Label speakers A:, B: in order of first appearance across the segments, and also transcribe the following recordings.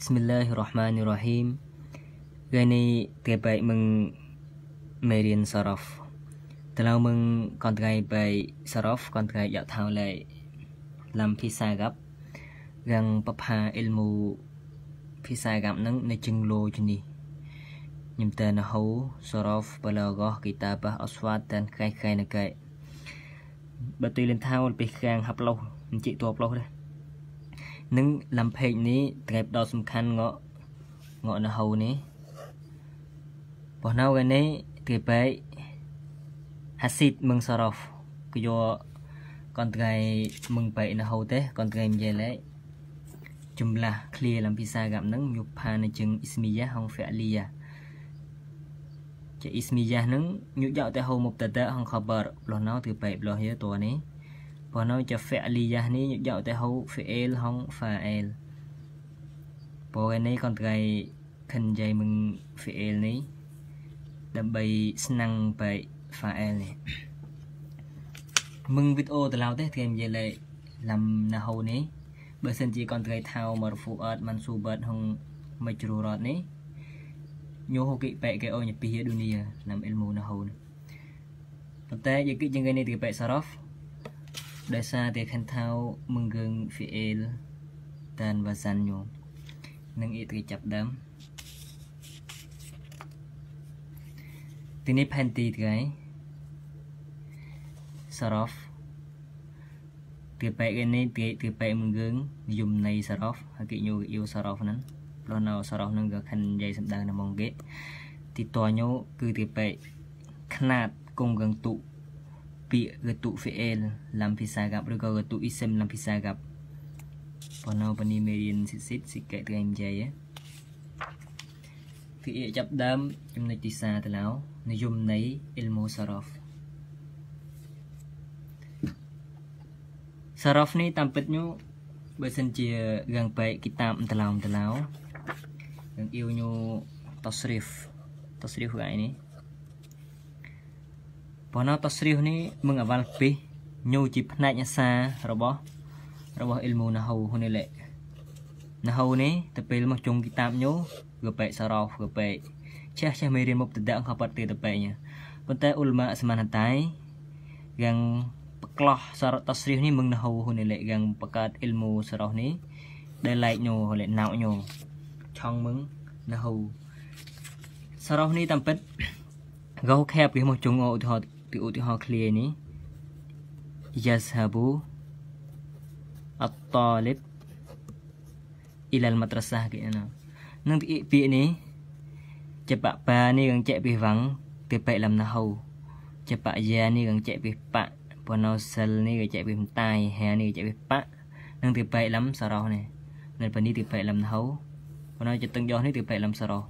A: Bismillahirrahmanirrahim. Gani tepai meng merian saraf. Telau meng kontai pai saraf kontai yak tau lai lam pisa gap gang papha ilmu pisa gap nang ne jing lo jini. Nyim ta na hau saraf balagah kitabah aswat dan kai kai na kai. Betul lên thao bị khang hấp lâu, chị tua lâu đấy. នឹងឡាំពេកនេះត្រេបដ៏សំខាន់ងក់ងក់នៅហូនេះបោះនៅគេនេះត្រេបពេកអាស៊ីតមឹងសរ៉ូវគឺយកកន្ត្រៃមឹងពេកនៅហូទេកន្ត្រៃមិនយេលេចំឡាស់ clear ឡាំពិសាកាប់នឹងញុផានៅជើងអ៊ីស្មីយ៉ាហងហ្វេលីយ៉ាជាអ៊ីស្មីយ៉ានឹងញុយកតែហូមកតតហងខបរប្លោះណៅទៅពេកប្លោះយើតនេះ Panocha fi'liyah ni nhịp dạo tại hấu fi'il hong fa'il Bố cái này còn gây khẩn dây mừng fi'il này ដើម្បីស្នងបែក fa'il នេះមឹងវីដេអូតឡៅទេគេនិយាយលេឡាំណាហូនេះបើសិនជាគាត់ត្រូវថៅមករហ្វូអឺតម៉ាន់ស៊ូបឺតហងមិនជ្រូរត់នេះញូហូគីប៉ែគេអូញពីឌូនីឡាំអ៊ីលមូណាហូនប៉ុន្តែយគិជាងគេនេះទីប៉ែសារ៉ាហ្វដោយសារតែខន្ធោមងើង VL តានវ៉ាសាន់ញូនិងអ៊ីត្រីចាប់ដើមទីនេះផែនទីថ្ងៃសរ៉ហ្វទីបែកនេះទីទីបែកមងើងនិយមនៃសរ៉ហ្វហើយគេញូយូសរ៉ហ្វហ្នឹងព្រោះនៅសរ៉ហ្វហ្នឹងក៏ខិននិយាយសម្ដៅនៅមកគេទីតញូគឺទីបែកຂະຫນາດគុំកឹងទុកពាក្យ getuk fl lam phisa gap ឬក៏ getuk isim lam phisa gap ប៉ុណ្ណោះបនីមេរៀនសិសិតសិកែថ្ងៃជ័យគឺចាប់ដើមចំណុចទីសាទៅឡោនិយមនៃ ilmu saraf saraf នេះតាមពិតញូបើសិនជារឿងបែកគីតាមតឡោតឡោរឿងអ៊ីវញូតស្រីហ្វតស្រីហ្វហ្នឹងនេះប៉ុន្តែតស្រីវនេះមឹងអវលពេះញូជាផ្នែកអាសារបស់របស់អ៊ីលមូណាហូហ៊ុននេះលេណាហូនេះទៅពេលមកជុំគីតាបញូគឺប៉ែកសរោគឺប៉ែកចេះចេះមេរៀនមុខតដកក៏ប៉ាត់ទេទៅប៉ែកប៉ុន្តែអ៊ុលម៉ាអស្មានហតៃយ៉ាងប្រក្លោះសារតស្រីវនេះមឹងណាហូហ៊ុននេះលេយ៉ាងបកើតអ៊ីលមូសរោនេះដែលឡែកញូលេណៅញូឆងមឹងណាហូសរោនេះតាមពិតកោខែបគេមកជុំអូឧទាហរណ៍ពីឧទាហរណ៍ឃ្លានេះ يذهب الطالب إلى المدرسة គេណានឹងពាក្យនេះចបបានេះកងចែកពីវងពីបែកលំណហូចបយានេះកងចែកពីបៈបណោសិលនេះកងចែកពីមតាយហានេះកងចែកពីបៈនឹងពីបែកលំសរោះនេះនៅពេលនេះពីបែកលំណហូបណោចិត្តឹងយោនេះពីបែកលំសរោះ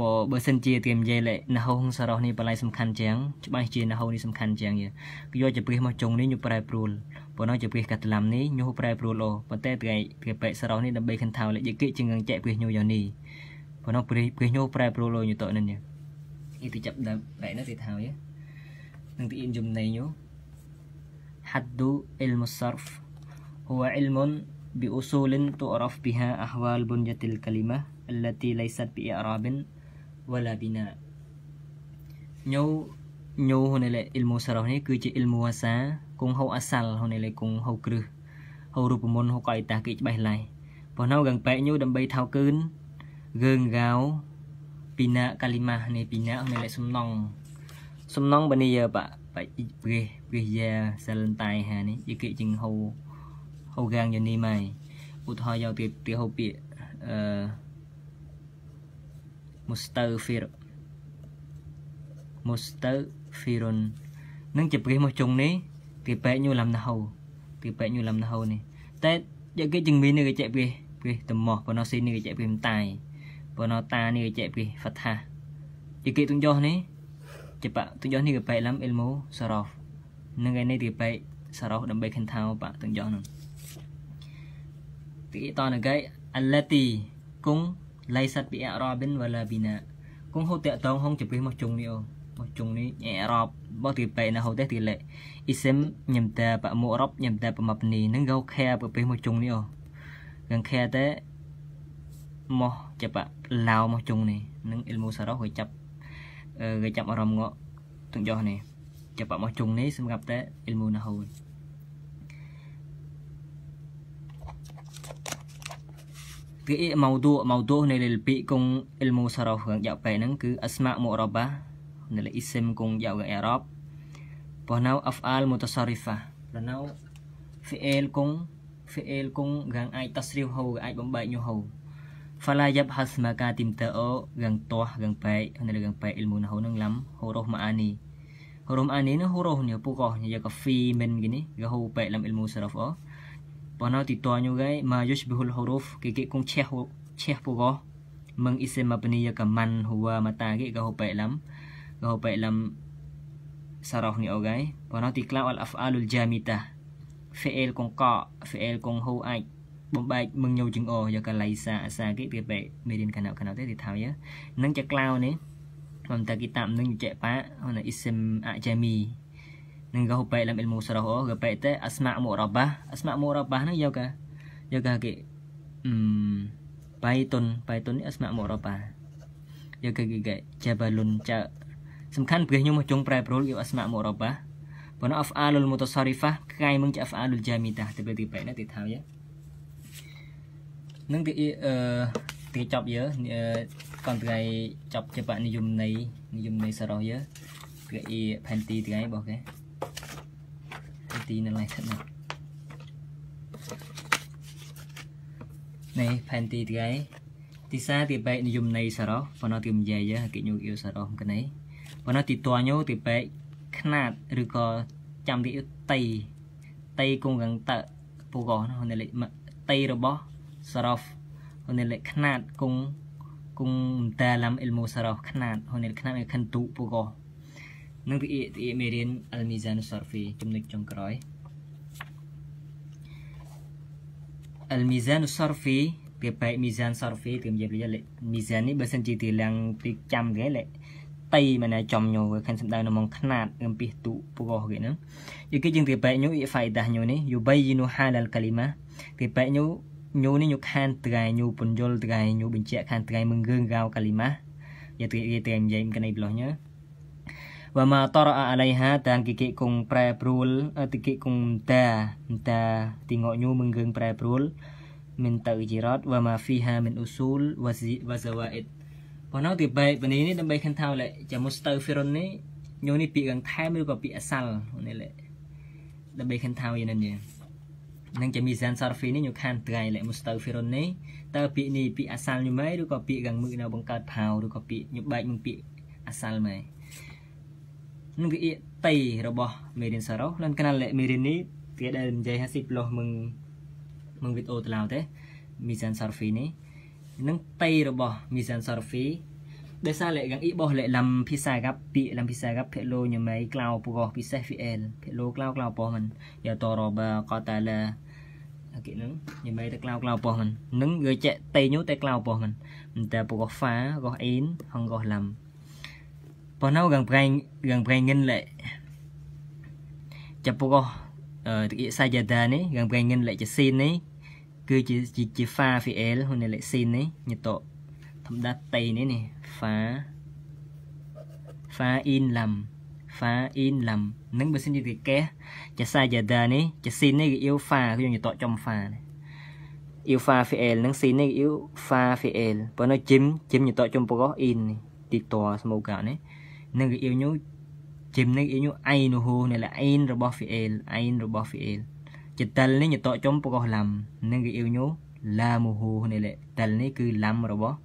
A: ព្រោះបើសិនជាគេនិយាយលេខណហោសរោះនេះបន្លែសំខាន់ជាងច្បាស់ជាណហោនេះសំខាន់ជាងគេយកជាព្រាសមកចុងនេះញុប្រែប្រួលប៉ុន្តែជាព្រាសកាត់ត្លាំនេះញុប្រែប្រួលអូប៉ុន្តែថ្ងៃគេបែកសរោះនេះដើម្បីខិនថៅលេខយគេជាងងចែកព្រាសញុយ៉ាងនេះប៉ុន្តែព្រាសព្រាសញុប្រែប្រួលអូញុតនេះនេះទីចាប់ដើមបែកនេះទីថៅនឹងទីអ៊ីនជំនៃញុ حد علم الصرف هو علم بأصول تعرف بها أحوال بنية الكلمة التي ليست بإعراب wala bina ញូញូហ្នឹងលេអ៊ីលមូសារ៉ោះនេះគឺជាអ៊ីលមូអាសាគង់ហៅអាសាល់ហ្នឹងលេគង់ហៅគ្រឹះហៅរូបមន្តហៅកៃតាគេច្បាស់ឡៃប៉ុណ្ណោះកងប៉ែកញូដើម្បីថៅគឺនកើងកៅពីណាកាលីម៉ានេះពីណាហ្នឹងលេសំណងសំណងបនីយាបបៃព្រះព្រះយាសិលតៃហានេះយគេជាងហៅហៅកាងយនីម៉ៃឧទាហរណ៍យកពីពីហៅពីអឺ Mustafir Mustafirun នឹងជាប្រទេសមកជុងនេះគេបែកញូឡាំណាហូគេបែកញូឡាំណាហូនេះតែយកគេជំងឺនេះគេចែកពីពីតំោះប៉ុណ្ណោះស៊ីនេះគេចែកពីមតាយប៉ុណ្ណោះតានេះគេចែកពីហ្វាថាយកគេទុញយោនេះជាបាក់ទុញយោនេះគេបែកឡាំអ៊ីលម៉ូសារ៉ូនឹងឯនេះគេបែកសារ៉ូដើម្បីខិនថៅបាក់ទុញយោនោះទីតនគេអលឡាទីគង់លៃសិតពីអរ៉ាប៊ីនវ៉ាឡាប៊ីណាគង់ហូតតងហងជិះមកជុងនេះអូមកជុងនេះអរ៉ាបមកទីប៉ៃណាហូតេទីលេអ៊ីសិមញឹមតាបមអរ៉ាបញឹមតាបមបនីនឹងកោខែប្រពេះមកជុងនេះអូនឹងខែតែមកចាប់ឡាវមកជុងនេះនឹងអ៊ីលមូសារ៉ូគេចាប់គេចាប់អារម្មណ៍ងក់ទាំងយោះនេះចាប់មកជុងនេះសម្រាប់តែអ៊ីលមូណាហូនគឺម៉ៅឌូម៉ៅឌូនៃលពីកុងអ៊ីលមូសារ៉ូហ្វងយ៉ាប៉ៃហ្នឹងគឺអស្មាមូរ៉ាបានៃអ៊ីសឹមកុងយ៉ាវអេរ៉ាប់បោះណៅអាហ្វអាលមូតសារ៉ីហ្វាបោះណៅហ្វីអែលកុងហ្វីអែលកុងងាងអាចតស្រីវហូអាចបំបែកញូហូហ្វាឡាយ៉ាប់ហាស្មាកាទីមតើអូងាងតោះងាងប៉ៃនៃងាងប៉ៃអ៊ីលមូណូហ្នឹងឡាំហូរ៉ូម៉ាអានី huruf ani ni huruf ni pukoh ni ya ka fi men gini ga hu pe lam ilmu saraf o Pano titoanyo gay ma yushbihul huruf ke ke kung cheh cheh pugo meng isim mabni ya kaman huwa matagi ka hupailam ka hupailam sarah ni ogay pano tiklaw al af'alul jamita fi'il kung ka fi'il kung hu aj បំបែកមឹងញោចង្អយកកលៃសាអាសាគេវាបែកមេរៀនកណោកណោទេទីថាយនឹងចក្លាវនេះខ្ញុំតាគីតាមនឹងចែកប៉ាអ៊ីសិមអជាមី dengan kau dalam ilmu sarah oh kau itu asma mu'rabah asma mu'rabah nang yoga yoga ke hmm python python ni asma mu'rabah yoga ke ke jabalun cha សំខាន់ព្រះខ្ញុំចុងប្រែប្រួលយកអស្មាមុរបះប៉ុន្តែអហ្វអាលុលមូតសារីហ្វាកាយមឹងជាអហ្វអាលុលជាមីតាទៅទីបែកណាទីថាយនឹងទីអឺទីចប់យើកន្ត្រៃចប់ជាបនិយមនៃនិយមនៃសរោះយើគឺអ៊ីផែនទីថ្ងៃរបស់គេទីនៅឡើយថានេះផែនទីថ្ងៃទីសាទីបែកនិយមនៃសារ៉ោះប៉ុណ្ណោះទីមយាយគេញូអ៊ីវសារ៉ោះកណៃប៉ុណ្ណោះទីតัวញូទីបែកຂ្នាតឬក៏ចាំទីតៃតៃគងកងតពូកោណានៅលេខតៃរបស់សារ៉ោះនៅលេខຂ្នាតគងគងតាឡាំអ៊ីលមូសារ៉ោះຂ្នាតនៅលេខຂ្នាតខានទុពូកោនិងវិទ្យាមេរៀន Al Mizan Sarfi ចំណុចចុងក្រោយ Al Mizan Sarfi វាបែក Mizan Sarfi គឺនិយាយលិ Mizan នេះបើសិនជាទីលាំងទីចាំគេលេខតៃមែនចំញោវាខាន់សម្ដៅនៅមកຂណាតអំពីទុព្រោះគេហ្នឹងយគេជាងទីបែកញោអ៊ីហ្វៃដាញោនេះយូបៃយីនូហាលលកាលីម៉ាទីបែកញោញូនេះញូខានត្រៃញូពញ្ញុលត្រៃញូបញ្ជាក់ខានត្រៃមឹងរឿងកៅកាលីម៉ាយាត្រីយាត្រីញ៉ៃកណៃប្លោះញ៉ាវមាតរអាឡៃហាតានគិគិគងប្រែប្រួលតិគិគងតាតាទីងកញូមឹងគឹងប្រែប្រួលមិនទៅជីរតវមាហ្វីហាមិនអ៊ូស៊ូលវ៉ាស៊ីវ៉ាសាវ៉ាអ៊ីតប៉ុណ្ណឹងទីបែកបនីនេះដើម្បីខិនថាលេចាមុស្តើហ្វីរុននេះញូនេះពាក្យថែមឬក៏ពាក្យអសាលនេះលេដើម្បីខិនថាយ៉ាងនេះនឹងជាមីសានសារហ្វីនេះញូខានថ្ងៃលេមុស្តើហ្វីរុននេះតើពាក្យនេះពាក្យអសាលញូម៉េឬក៏ពាក្យកងមឹកនៅបង្កើតផៅឬក៏ពាក្យញូបែកមឹងពាក្យអសាលម៉េនឹងវាអតីរបស់មេរៀនសារ៉ូលន់កាលមេរៀននេះគេដែលនិយាយ50ផ្លោះមឹងមឹងវីដេអូតឡៅទេមីសានសារ៉ូហ្វីនេះនឹងតីរបស់មីសានសារ៉ូហ្វីដោយសារលេខយ៉ាងអ៊ីបោះលេខឡាំភាសាកັບពាក្យឡាំភាសាកັບភាឡូញមៃក្លៅពកពិសេស VL ភាឡូក្លៅក្លៅបោះមិនយ៉ាតរបាកតាឡាគេនឹងញមៃតែក្លៅក្លៅបោះមិននឹងវាចេះតីញូតែក្លៅបោះមិនតែពកហ្វាកោះអ៊ីនហងកោះឡាំ Yang pengen lek Cepukoh Tukik sajada ni Yang pengen lek cesin ni គឺជាជា fa vl ហ្នឹងលេខស៊ីននេះញតធម្មតាតៃនេះនេះ fa fa in lam fa in lam នឹងបើសិនជាគេកេះចាសាយ៉ាដានេះចាស៊ីននេះគេអ៊ីវ fa គឺញតចំ fa នេះអ៊ីវ fa vl នឹងស៊ីននេះគេអ៊ីវ fa vl ប៉ុន្តែ jim jim ញតចំប្រក in នេះទីតស្មូកនេះនឹងកអ៊ីវញូជាមនឹងអ៊ីវញូអៃនូហូនេះឡាអ៊ីនរបស់ fi'il អ៊ីនរបស់ fi'il ចតលនេះញតកចំប្រកោះឡាំនឹងកអ៊ីវញូឡាមូហូនេះឡាតលនេះគឺឡាំរបស់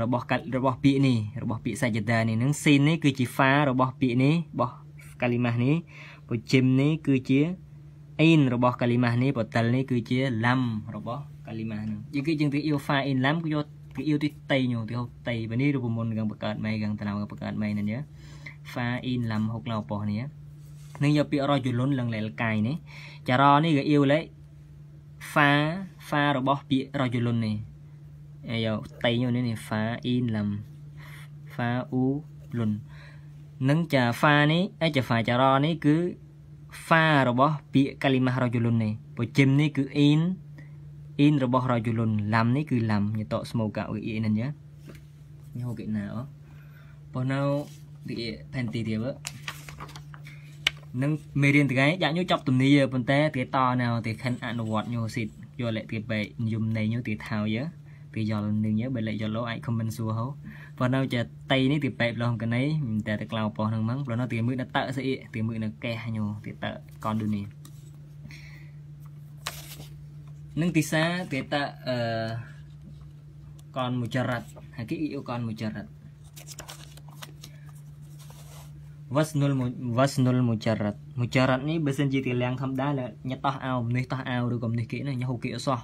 A: របស់កាត់របស់ពាក្យនេះរបស់ពាក្យសាច់តានេះនឹងស៊ីននេះគឺជាហ្វារបស់ពាក្យនេះរបស់កាលីម៉ាស់នេះបូជីមនេះគឺជាអ៊ីនរបស់កាលីម៉ាស់នេះបតលនេះគឺជាឡាំរបស់កាលីម៉ាស់នឹងយើងគឺយើងទៅអ៊ីវហ្វាអ៊ីនឡាំគឺយកគេអ៊ីវទីតៃញោទីហូតៃបើនេះរូបមន្តកងបកើតម៉ៃកងតាមកបកើតម៉ៃនេះ fa in lam ហុកឡោប៉ោះនេះនឹងយកពាក្យរយលុនលឹងលែលកាយនេះចារនេះក៏អ៊ីវលេ fa fa របស់ ពាក្យរយលុននេះយកតៃញោនេះ fa in lam fa u លុននឹងចា fa នេះអេចា fa ចារនេះគឺ fa របស់ពាក្យកលីម៉ាស់រយលុននេះបើជិមនេះគឺ in អ៊ីនរបស់រយូលុនឡាំនេះគឺឡាំញតស្មូកាអ៊ុយអ៊ីនហ្នឹងយ៉ាញោគេណាអូប៉ុណ្ណោទីផែនទីទៀតនឹងមេរៀនថ្ងៃដាក់ញូចប់ទំនីប៉ុន្តែទីតណៅទីខិនអនុវត្តញូស៊ីតយកលេខទីពេកញុំនៃញូទីថៅយើពីយល់នឹងយើបើលេខយល់លោអាចខមមិនសួរហៅប៉ុណ្ណោចាតៃនេះទីពេកឡងកណៃតែតែក្លៅប៉ុះហ្នឹងហ្មងព្រោះនៅទីមួយដាក់តើស្អីទីមួយនៅកេះញូទីតើកនឌូនេះនឹងទីសាគេតាអឺកនមុចរិតហើយគេអ៊ីអូកនមុចរិតវ៉ាសនុលវ៉ាសនុលមុចរិតមុចរិតនេះបើសិនជាទីលាំងធម្មតាញ៉ាតោះអោមនេះតោះអោឬក៏នេះគេណាញ៉ាហូគេអសោះ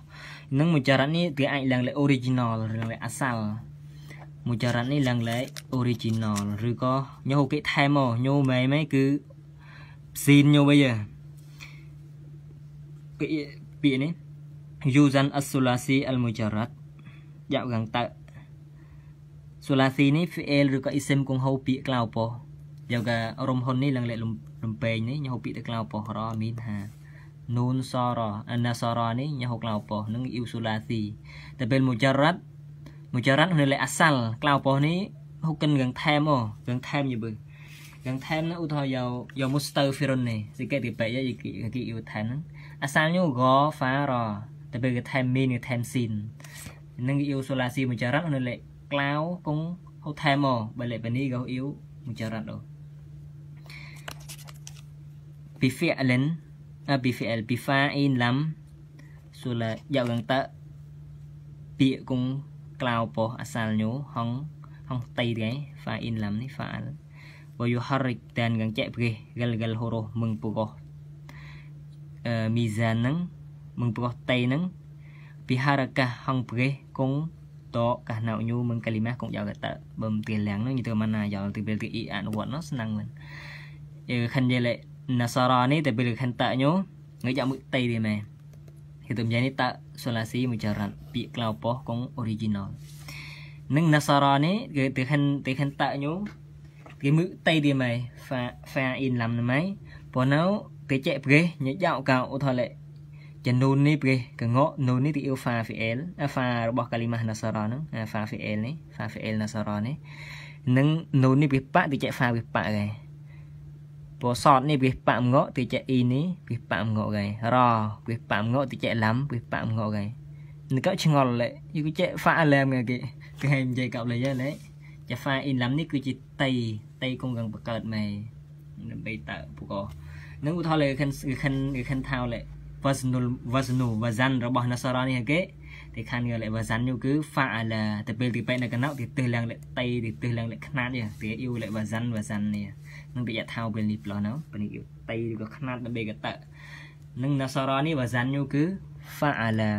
A: នឹងមុចរិតនេះគេអាចឡើងលេ original ឬលេអាសាល់មុចរិតនេះឡើងលេ original ឬក៏ញ៉ាហូគេថែមមកញូម៉ែម៉ែគឺស៊ីនញូវិញគេពាក្យនេះ Yuzan As-Sulasi Al-Mujarrad យកខាងតើ Sulasi នេះ fi'il ឬក៏ ism គង់ហៅពាក្យក្លោពោះយកថារំហ៊ុននេះឡើងលេខលំពេងនេះញ៉ៅពាក្យទៅក្លោពោះរមីនហានូនសរអាណាសរនេះញ៉ៅក្លោពោះនឹង Sulasi តែពេល Mujarrad Mujarrad នៅលេខអសលក្លោពោះនេះហូកិនរឿងថែមអូរឿងថែមយីបើយ៉ាងថែនឧទាហរណ៍យកយកមុស្តើហ្វីរុននេះសិកេតគេបែកយីគេគេយូថែនហ្នឹងអាសាញូហ្គោហ្វារ៉ទៅពេលគេថែមមីនគេថែមស៊ីននឹងគេយូសូឡាស៊ីមួយចរិតនៅលេខក្លាវគង់ហូថែមមកបើលេខបានីក៏យូមួយចរិតអូ بفعل بفعل بفاعل لم សូឡាយកនឹងតពាក្យគង់ក្លាវប៉ុសអាសាលញូហងហងតៃទេ فاعل لم នេះ فاعل បើយូហរិកតានកងចែកព្រេះកលកលហូរោះមឹងពកោះមីសានហ្នឹងមឹងប្រោះតេនឹងពិហារកាហងប្រេះគងតកាណៅញូមឹងកាលីម៉ាគងយកតបំទីលាំងនឹងយទៅម៉ាណាយកទីពេលទីអ៊ីអនុវត្តនោះស្នងមិនយឺខាន់យលេណាសារ៉ានេះតែពេលខាន់តញូងើយកមើតេទេម៉ែហេតុយ៉ាងនេះតសូឡាស៊ីមួយចរ៉ាត់ពាកក្លោប៉ោះគង original នឹងណាសារ៉ានេះគឺទីខាន់ទីខាន់តញូគេមើតេទេម៉ែហ្វាហ្វាអ៊ីនឡាំណែម៉ែព្រោះនៅគេចែកប្រេះញ៉ាយកកោឧថលេចានូននេះព្រះកងកនូននេះទីអ៊ូហ្វាហ្វីអែលអាហ្វារបស់កាលីម៉ាស់ណាសារ៉ាហ្នឹងអាហ្វាហ្វីអែលនេះហ្វាហ្វីអែលណាសារ៉ានេះនឹងនូននេះព្រះបៈទីចែកហ្វាព្រះបៈដែរពោសតនេះព្រះបៈងកទីចែកអ៊ីនេះព្រះបៈងកដែររព្រះបៈងកទីចែកឡាំព្រះបៈងកដែរនឹងក៏ឆ្ងល់លេយូចែកហ្វាឡាំគេគេនិយាយកាប់លេហ្នឹងចាហ្វាអ៊ីឡាំនេះគឺជាតៃតៃគង់កងបង្កើតម៉ែដើម្បីតើពូកនឹងឧទាហរណ៍ can can can ថោលេ Waznul Waznu Wazan របស់ណាសរ៉ានេះគេទីខានយកលេខ Wazan នោះគឺ Fa'ala ទៅពេលទីពេកនៅកណោទីទិសឡើងលេខតៃទីទិសឡើងលេខខ្នាតនេះទីយូលេខ Wazan Wazan នេះនឹងប្រយ័ត្នថាពេលនេះប្លោះណោពេលនេះយូតៃឬក៏ខ្នាតដល់បេកតនឹងណាសរ៉ានេះ Wazan នោះគឺ Fa'ala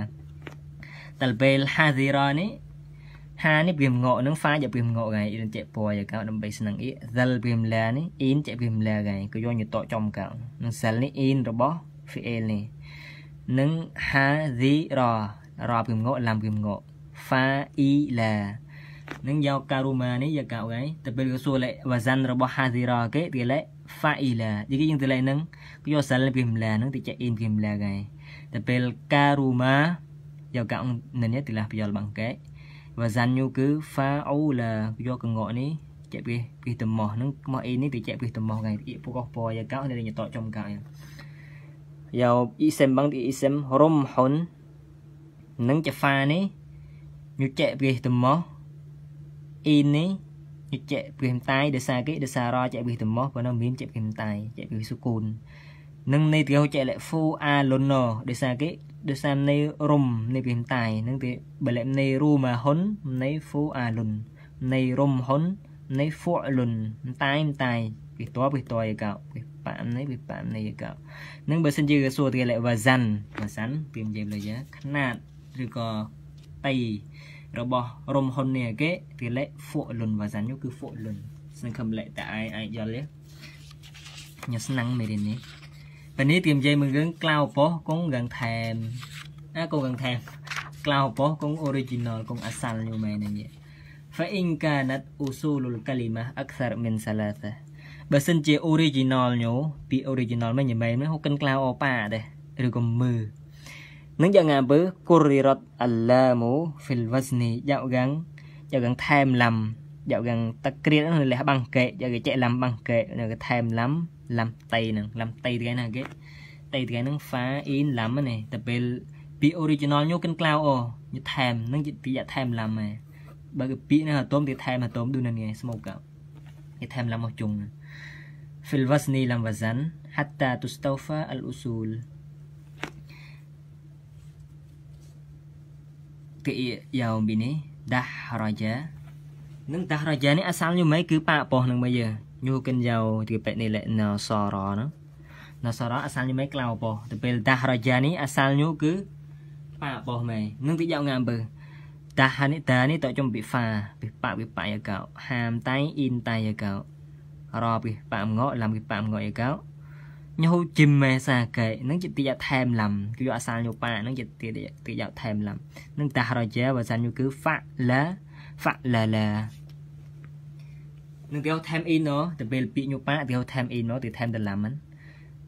A: តលពេល Hadira នេះហានេះព្រាមងកនឹងហ្វាជាព្រាមងកហ្នឹងអ៊ីនចេពួរយកោដើម្បីស្នឹងអ៊ីសិលព្រាមឡានេះអ៊ីនចេព្រាមឡាហ្នឹងគឺយកញតចំកោនឹងសិលនេះអ៊ីនរបស់ fiel នេះនិង hadira រ៉ពីងក់ឡាំពីងក់ faila នឹងយកការរូម៉ានេះយកកៅហើយតែពេលគេសួរលេខវ៉ាសាន់របស់ hadira គេគេលេខ faila និយាយយើងទៅលេខហ្នឹងគេយកសាល់ពីម្លាហ្នឹងទៅចេះ in ពីម្លាហើយតែពេលការរូម៉ាយកកៅនេះទីឡាស់ប្រយោលបង្កែវ៉ាសាន់យូគឺ faula យកកងក់នេះចេះពីពីតមោះហ្នឹងមក in នេះទៅចេះពីតមោះហើយពួកកោះពយកកៅនេះតតចំកៅយកអ៊ីសឹមបងទីអ៊ីសឹមរុមហ៊ុននិងចាហ្វានេះញុចៈព្រះតមោះអ៊ីនេះញុចៈព្រះមតាយដេសាគេដេសារចៈព្រះតមោះប៉ុន្តែមានចៈព្រះមតាយចៈព្រះសុគូននិងនៃត្រោចៈលហ្វូអាលុណូដេសាគេដេសានៃរុមនៃព្រះមតាយនិងទីបលិមនៃរូម៉ាហ៊ុននៃហ្វូអាលុននៃរុមហ៊ុននៃហ្វូអលុនមតាយមតាយពីតបពីតយកោពីអំណីវិបអំណីកោនឹងបើសិនជាសួរទីលវ៉ាសាន់វ៉ាសាន់ពីនិយាយលើយ៉ាຂະណាតឬក៏តៃរបស់រមហ៊ុននេះគេទីលេហ្វុកលុនវ៉ាសាន់នោះគឺហ្វុកលុនសង្ឃឹមលេតែឯងអាចយល់ទេខ្ញុំស្នាំងមេរៀននេះពេលនេះទីនិយាយមួយរឿងក្លោប៉ោះកងកងថែមអាកងកងថែមក្លោប៉ោះកង original កងអសាលញូមែននេះ فإن كانت أصول الكلمة أكثر من ثلاثة បើសិនជា original ញោពី original មិនយមែនហ្នឹងហូកិនក្លៅអូប៉ាទេឬក៏មើនឹងយ៉ាងណាបើគូរីរតអាឡាមូហ្វីលវ៉ាសនីយ៉ាក់កាំងយ៉ាក់កាំងថែមឡាំយ៉ាក់កាំងទឹកគ្រៀតនៅលះបាំងកែយ៉ាក់គេចេះឡាំបាំងកែនៅថែមឡាំឡាំតៃហ្នឹងឡាំតៃថ្ងៃណាគេតៃថ្ងៃហ្នឹងហ្វាអ៊ីនឡាំហ្នឹងតែពេលពី original ញោកិនក្លៅអូញថែមនឹងទីយ៉ាក់ថែមឡាំហ៎បើពីហ្នឹងអាតុមទីថែមអាតុមដូចនឹងស្មោកគេថែមឡាំមកជុំហ្នឹង في الوزن لم وزن حتى تستوفى الأصول يوم بني ده رجا នឹងដះរយ៉ានេះអសាលញូមៃគឺប៉ាប៉ោះនឹងមកយើញូកិនយោទីប៉េនេះលេណសរណាណសរអសាលញូមៃក្លៅប៉ោះទៅពេលដះរយ៉ានេះអសាលញូគឺប៉ាប៉ោះម៉ែនឹងទីយកងាមបើតាហានិតានេះតចំពិហ្វាពិបាកវិបាយកោហាមតៃអ៊ីនតៃកោ Rabi Pak Ngo làm cái Pak Ngo ấy cáo nhau chim mè xa kệ nó chỉ tiệt thèm làm cứ dọa xa nhau pa nó chỉ tiệt tiệt dọa thèm làm nó ta rồi chế và xa nhau cứ phạ lá phạ là là nó tiêu thèm in nó từ bên bị nhau pa tiêu thèm in nó từ thèm từ làm mình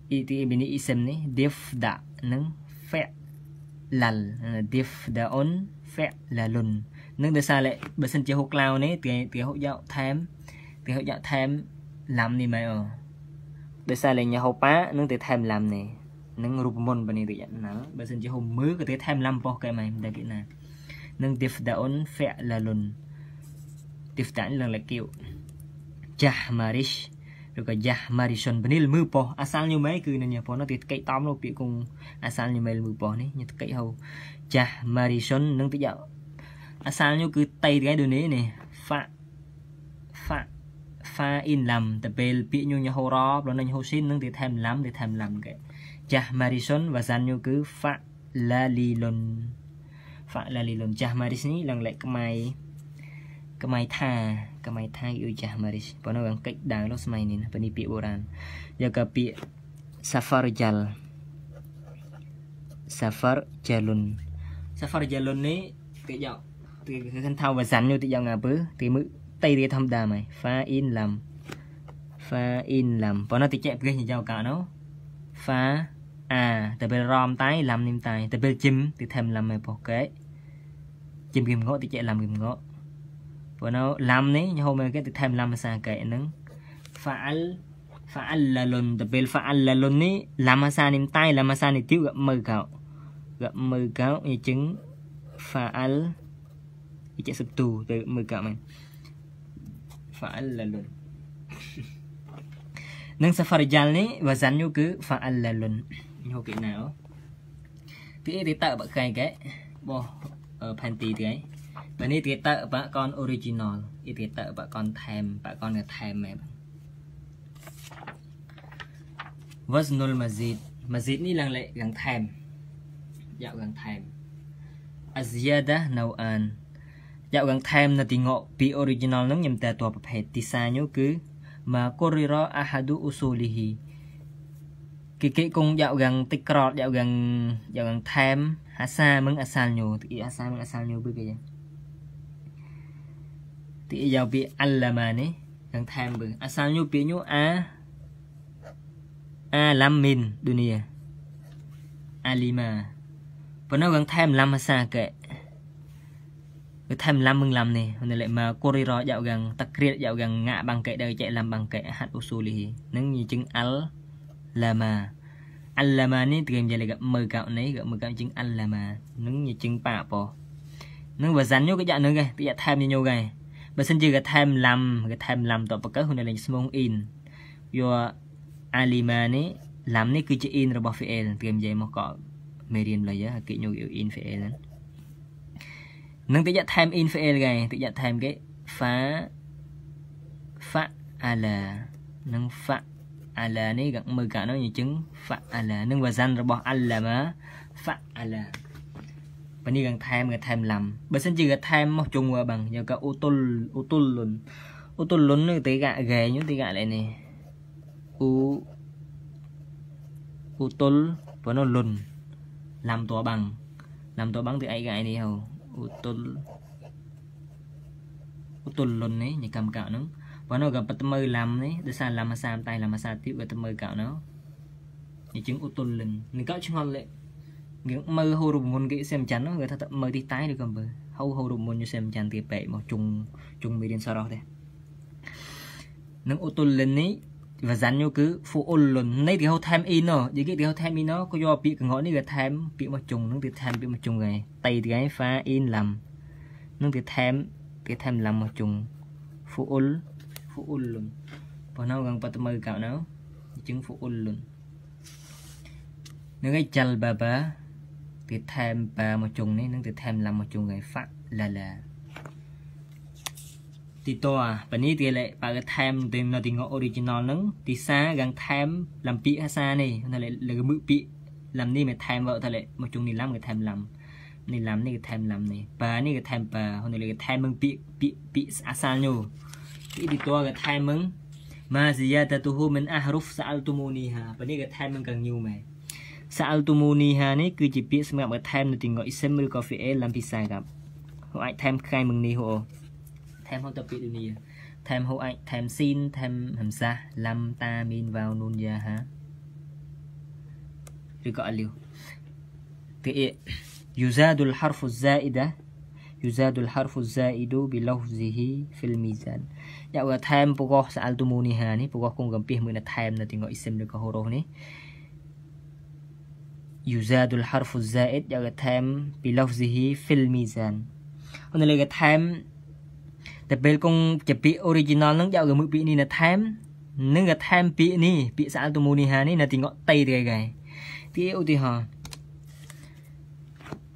A: ý thì bên ý xem này def đã nó phẹ lal def đã on phẹ là lùn nó từ xa lại bởi sinh chế hộp lao này từ từ hộp dọa thèm từ hộp dọa thèm ឡាំនេះម៉ែអូដោយសារលេងញ៉ាហូប៉ានឹងទៅថែមឡាំនេះនឹងរូបមន្តបនេះទៀតណាបើសិនជាហូមើក៏ទៅថែមឡាំប៉ុសគេម៉ែមិនដឹងគេណានឹង tifdaun fa'lalun tifdaun ឡើងលាគៀវ jahmarish ឬក៏ jahmarishon បនេះលឺប៉ុសអាសាលញូម៉ែគឺនៅញ៉ាប៉ុនទៅកិច្ចតំនោះពាក្យគង់អាសាលញូម៉ែលឺប៉ុសនេះញ៉ាកិច្ចហៅ jahmarishon នឹងទៅអាសាលញូគឺតៃថ្ងៃដូចនេះនេះ fa fa ហ្វាអ៊ីនឡាំតពេលពាក្យញញហូរ៉ាប្រណិញហូស៊ីននឹងទីថែមឡាំទីថែមឡាំគេចាស់ម៉ារីសុនវ៉ាសានញូគឺហ្វាឡាលីលុនហ្វាឡាលីលុនចាស់ម៉ារីសនេះឡើងលេខក្មៃក្មៃថាក្មៃថាគឺចាស់ម៉ារីសប៉ុន្តែវាកិច្ចដើរនោះស្មៃនេះណាប៉ុន្តែពាក្យបុរាណយកកពាក្យ safar jal safar jalun safar jalun នេះគេយកគេគេថាវ៉ាសានញូទីយ៉ាងណាបើទីមើតីរាធម្មតាមកហ្វាអ៊ីនឡាំហ្វាអ៊ីនឡាំប៉ុន្តែតិចព្រះនិយោកាណូហ្វាអាតែពេលរំតៃឡាំនិមតៃតែពេលជីមទីថែមឡាំមកបោះកែជីមគឹមងក់តិចឡាំគឹមងក់ប៉ុន្តែឡាំនេះញោមគេទីថែមឡាំភាសាកែហ្នឹងហ្វាអល fa'allalun tapi fa'allalun ni lama sa nim tai lama sa ni tiu gặp mơ gạo gặp mơ gạo như chứng fa'al như chạy sập tù từ mơ gạo mình fa'allalun និង safarijal នេះវ៉ាសាន់យូគឺ fa'allalun ញូគេណៅពីរីតើបកកែកែបោះផែនទីទីហ្នឹងបើនេះរីតើបកកន original រីតើបកកនថែមបកកនថែមមែន waznul mazid mazid នេះឡើងលេខយ៉ាងថែមយ៉ាងថែម aziyada nawan យកកងថែមនៅទីងក់ពី original នឹងខ្ញុំតែតួប្រភេទទីសាញូគឺ ma korira ahadu usulihi គេគេគង់យកយ៉ាងតិចក្រតយកយ៉ាងយកយ៉ាងថែមអាសាមឹងអាសាលញូទីអាសាមឹងអាសាលញូពីគេទីយកពីអលឡាម៉ានេះយ៉ាងថែមបើអាសាលញូពីញូអាអាឡាំមីនឌូនីអាលីម៉ាប៉ុន្តែយ៉ាងថែមឡាំហាសាកែ Time lam meng lam ni menelek ma korira jak gang takrir jak gang ngak bangkai dari cek lam bangkai hat usulihi. Nang ni jeng al lama. Al lama ni terem jale gak mơ kau ni gak mơ kau jeng al lama. Nang ni jeng pa po. Nang bazan nyu ke jak nang ke jak time nyu ke. Ba sin je ke time lam ke time lam to pakah hunelek semong in. Yo alima ni lam ni គឺជា in របស់ fi'il ត្រឹមនិយាយមកក៏មេរៀនឡើយគេញូ in fi'il ហ្នឹងនឹងតិច time infiel គេតិច time គេ fa fa ala នឹង fa ala នេះក៏មើលកានោះយើងចឹង fa ala នឹង wazan របស់ alama fa ala បើនេះកងថែមកថែមឡាំបើសិនជាកថែមមកជុងបងយកកអូតុលអូតុលលុនអូតុលលុននេះទីកហ្គេនេះទីកឡែនេះអ៊ូអូតុលប៉ុណ្ណោះលុនឡាំតបងឡាំតបងទីឯកឯនេះហៅឧតុលឧតុលលុននេះញកម្មកោនឹងបានក៏បតមើឡាំនេះដោយសារឡាំអាសាមតែឡាំអាសាទីបតមើកោណោនេះជាងឧតុលលិននេះកោឆ្ងល់លេយើងមើហូររមុនគេសែមច័ន្ទនោះគេថាមើទីតែឬក៏មើហូហូរមុនយសែមច័ន្ទទីពេកមកជុងជុងមេរៀនសរោះទេនឹងឧតុលលិននេះ version នោះគឺ fuulun នេះគេហៅ time in និយាយគេគេហៅ time in ក៏យកពាក្យកងកនេះវា time ពាក្យមកជុងនឹងវា time ពាក្យមកជុងហ្នឹងតៃហ្នឹង fa in lam នឹងវា time ពាក្យ time lam មកជុង fuul fuulun ប៉ុណ្ណោះកងបាត់មើលកៅណោជាង fuulun នឹងឯងចាល់បាបាវា time បាមកជុងនេះនឹងវា time lam មកជុងហ្នឹង fa la la ទីតោបនេះគេលេបើថែមទាំងនៅទីង original ហ្នឹងទីសាកាងថែមឡាំពាកហាសានេះនៅលេលើមឹកពាកឡាំនេះមិនថែមវកទៅលេមកជុងនេះឡាំគេថែមឡាំនេះឡាំនេះគេថែមឡាំនេះបានេះគេថែមបាហ្នឹងលេគេថែមមឹងពាកពាកពាកអាសាញូទីទីតោគេថែមមឹងម៉ាស៊ីយ៉ាតាទូហ៊ូមិនអាហរុហ្វសាអលទូមូនីហាបើនេះគេថែមមឹងកាងញូម៉ែសាអលទូមូនីហានេះគឺជាពាក្យសម្រាប់គេថែមនៅទីងអ៊ីសឹមឬក៏ហ្វីអេឡាំពីសាកាហូអាចថែមខែមឹងនេះហូអូថែមហ្នឹងទៅពីឌុនីថែមហូអាចថែមស៊ីនថែមហំសាឡាំតាមីនវ៉ាវនូនយ៉ាហាឬក៏អលីវទីអ៊ី يزاد الحرف الزائدة يزاد الحرف الزائد بلفظه في الميزان យកវាថែមពកស្អាលទូមូនីហានេះពកគុំកំពីមួយនៅថែមនៅទីងអ៊ីស៊ីមឬក៏ហូរ៉ូនេះ يزاد الحرف الزائد យកវាថែម بلفظه في الميزان ហើយលើកថែមតែពេលគង់ជាពាក្យ original ហ្នឹងយកគេមើលពាក្យនេះនៅថែមនឹងក៏ថែមពាក្យនេះពាក្យសាលតូមូនីហានេះនៅទីងក់តៃទេគេទីឧទាហរណ៍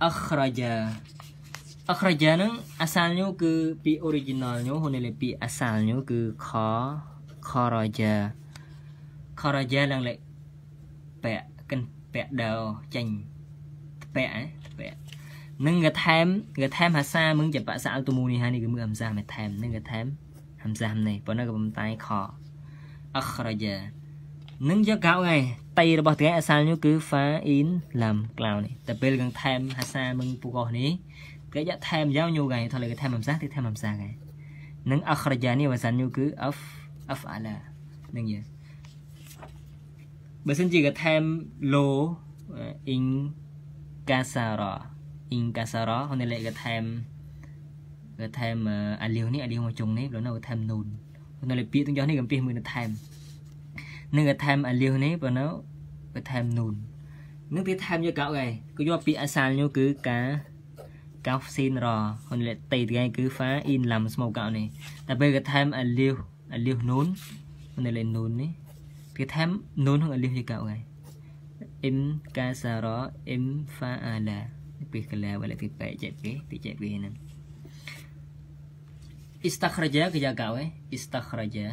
A: akhraja akhraja ហ្នឹងអាសាលញូគឺពាក្យ original ញូហ្នឹងលេពាក្យអាសាលញូគឺ kh kharaja kharaja ឡើងលេពាក់កិនពាក់ដើចេញពាក់ហ៎ពាក់នឹងកថែមកថែមហាសាមឹងជាបសាអល់តមូនេះហើយនេះគឺមើលហាមសាមេថែមនឹងកថែមហាមសាមនេះប៉ុន្តែក៏បន្តែខអខរយានឹងយកកៅឯងតៃរបស់ថ្ងៃអាសាលនេះគឺ fa in lam cloud នេះតែពេលកងថែមហាសាមឹងពូកោះនេះគេយកថែមយ៉ាងញូកឯងថាលើកថែមហាមសាទីថែមហាមសាឯងនឹងអខរយានេះភាសាញូគឺ af af ala នឹងយបើសិនជាកថែម low in kasara អ៊ីងកាសារ៉ាហើយនៅលេខកថែមកថែមអាលីវនេះអាលីវមកជុងនេះព្រោះនៅកថែមនូននៅលេខពីទាំងយ៉ាងនេះកំពីមួយកថែមនឹងកថែមអាលីវនេះព្រោះនៅកថែមនូននឹងវាថែមយកកោគេគឺយកពីអាសាលញូគឺការកោស៊ីនរហ៊ុនលេតេថ្ងៃគឺហ្វាអ៊ីនឡាំស្មូកោនេះតែពេលកថែមអាលីវអាលីវនូននៅលេខនូននេះគេថែមនូនហ្នឹងអាលីវយកកោគេអ៊ីមកាសារ៉អ៊ីមហ្វាអាឡា kala wala fi pa je pe ti je pe nan istakhraja គឺយ៉ាងកៅឯ istakhraja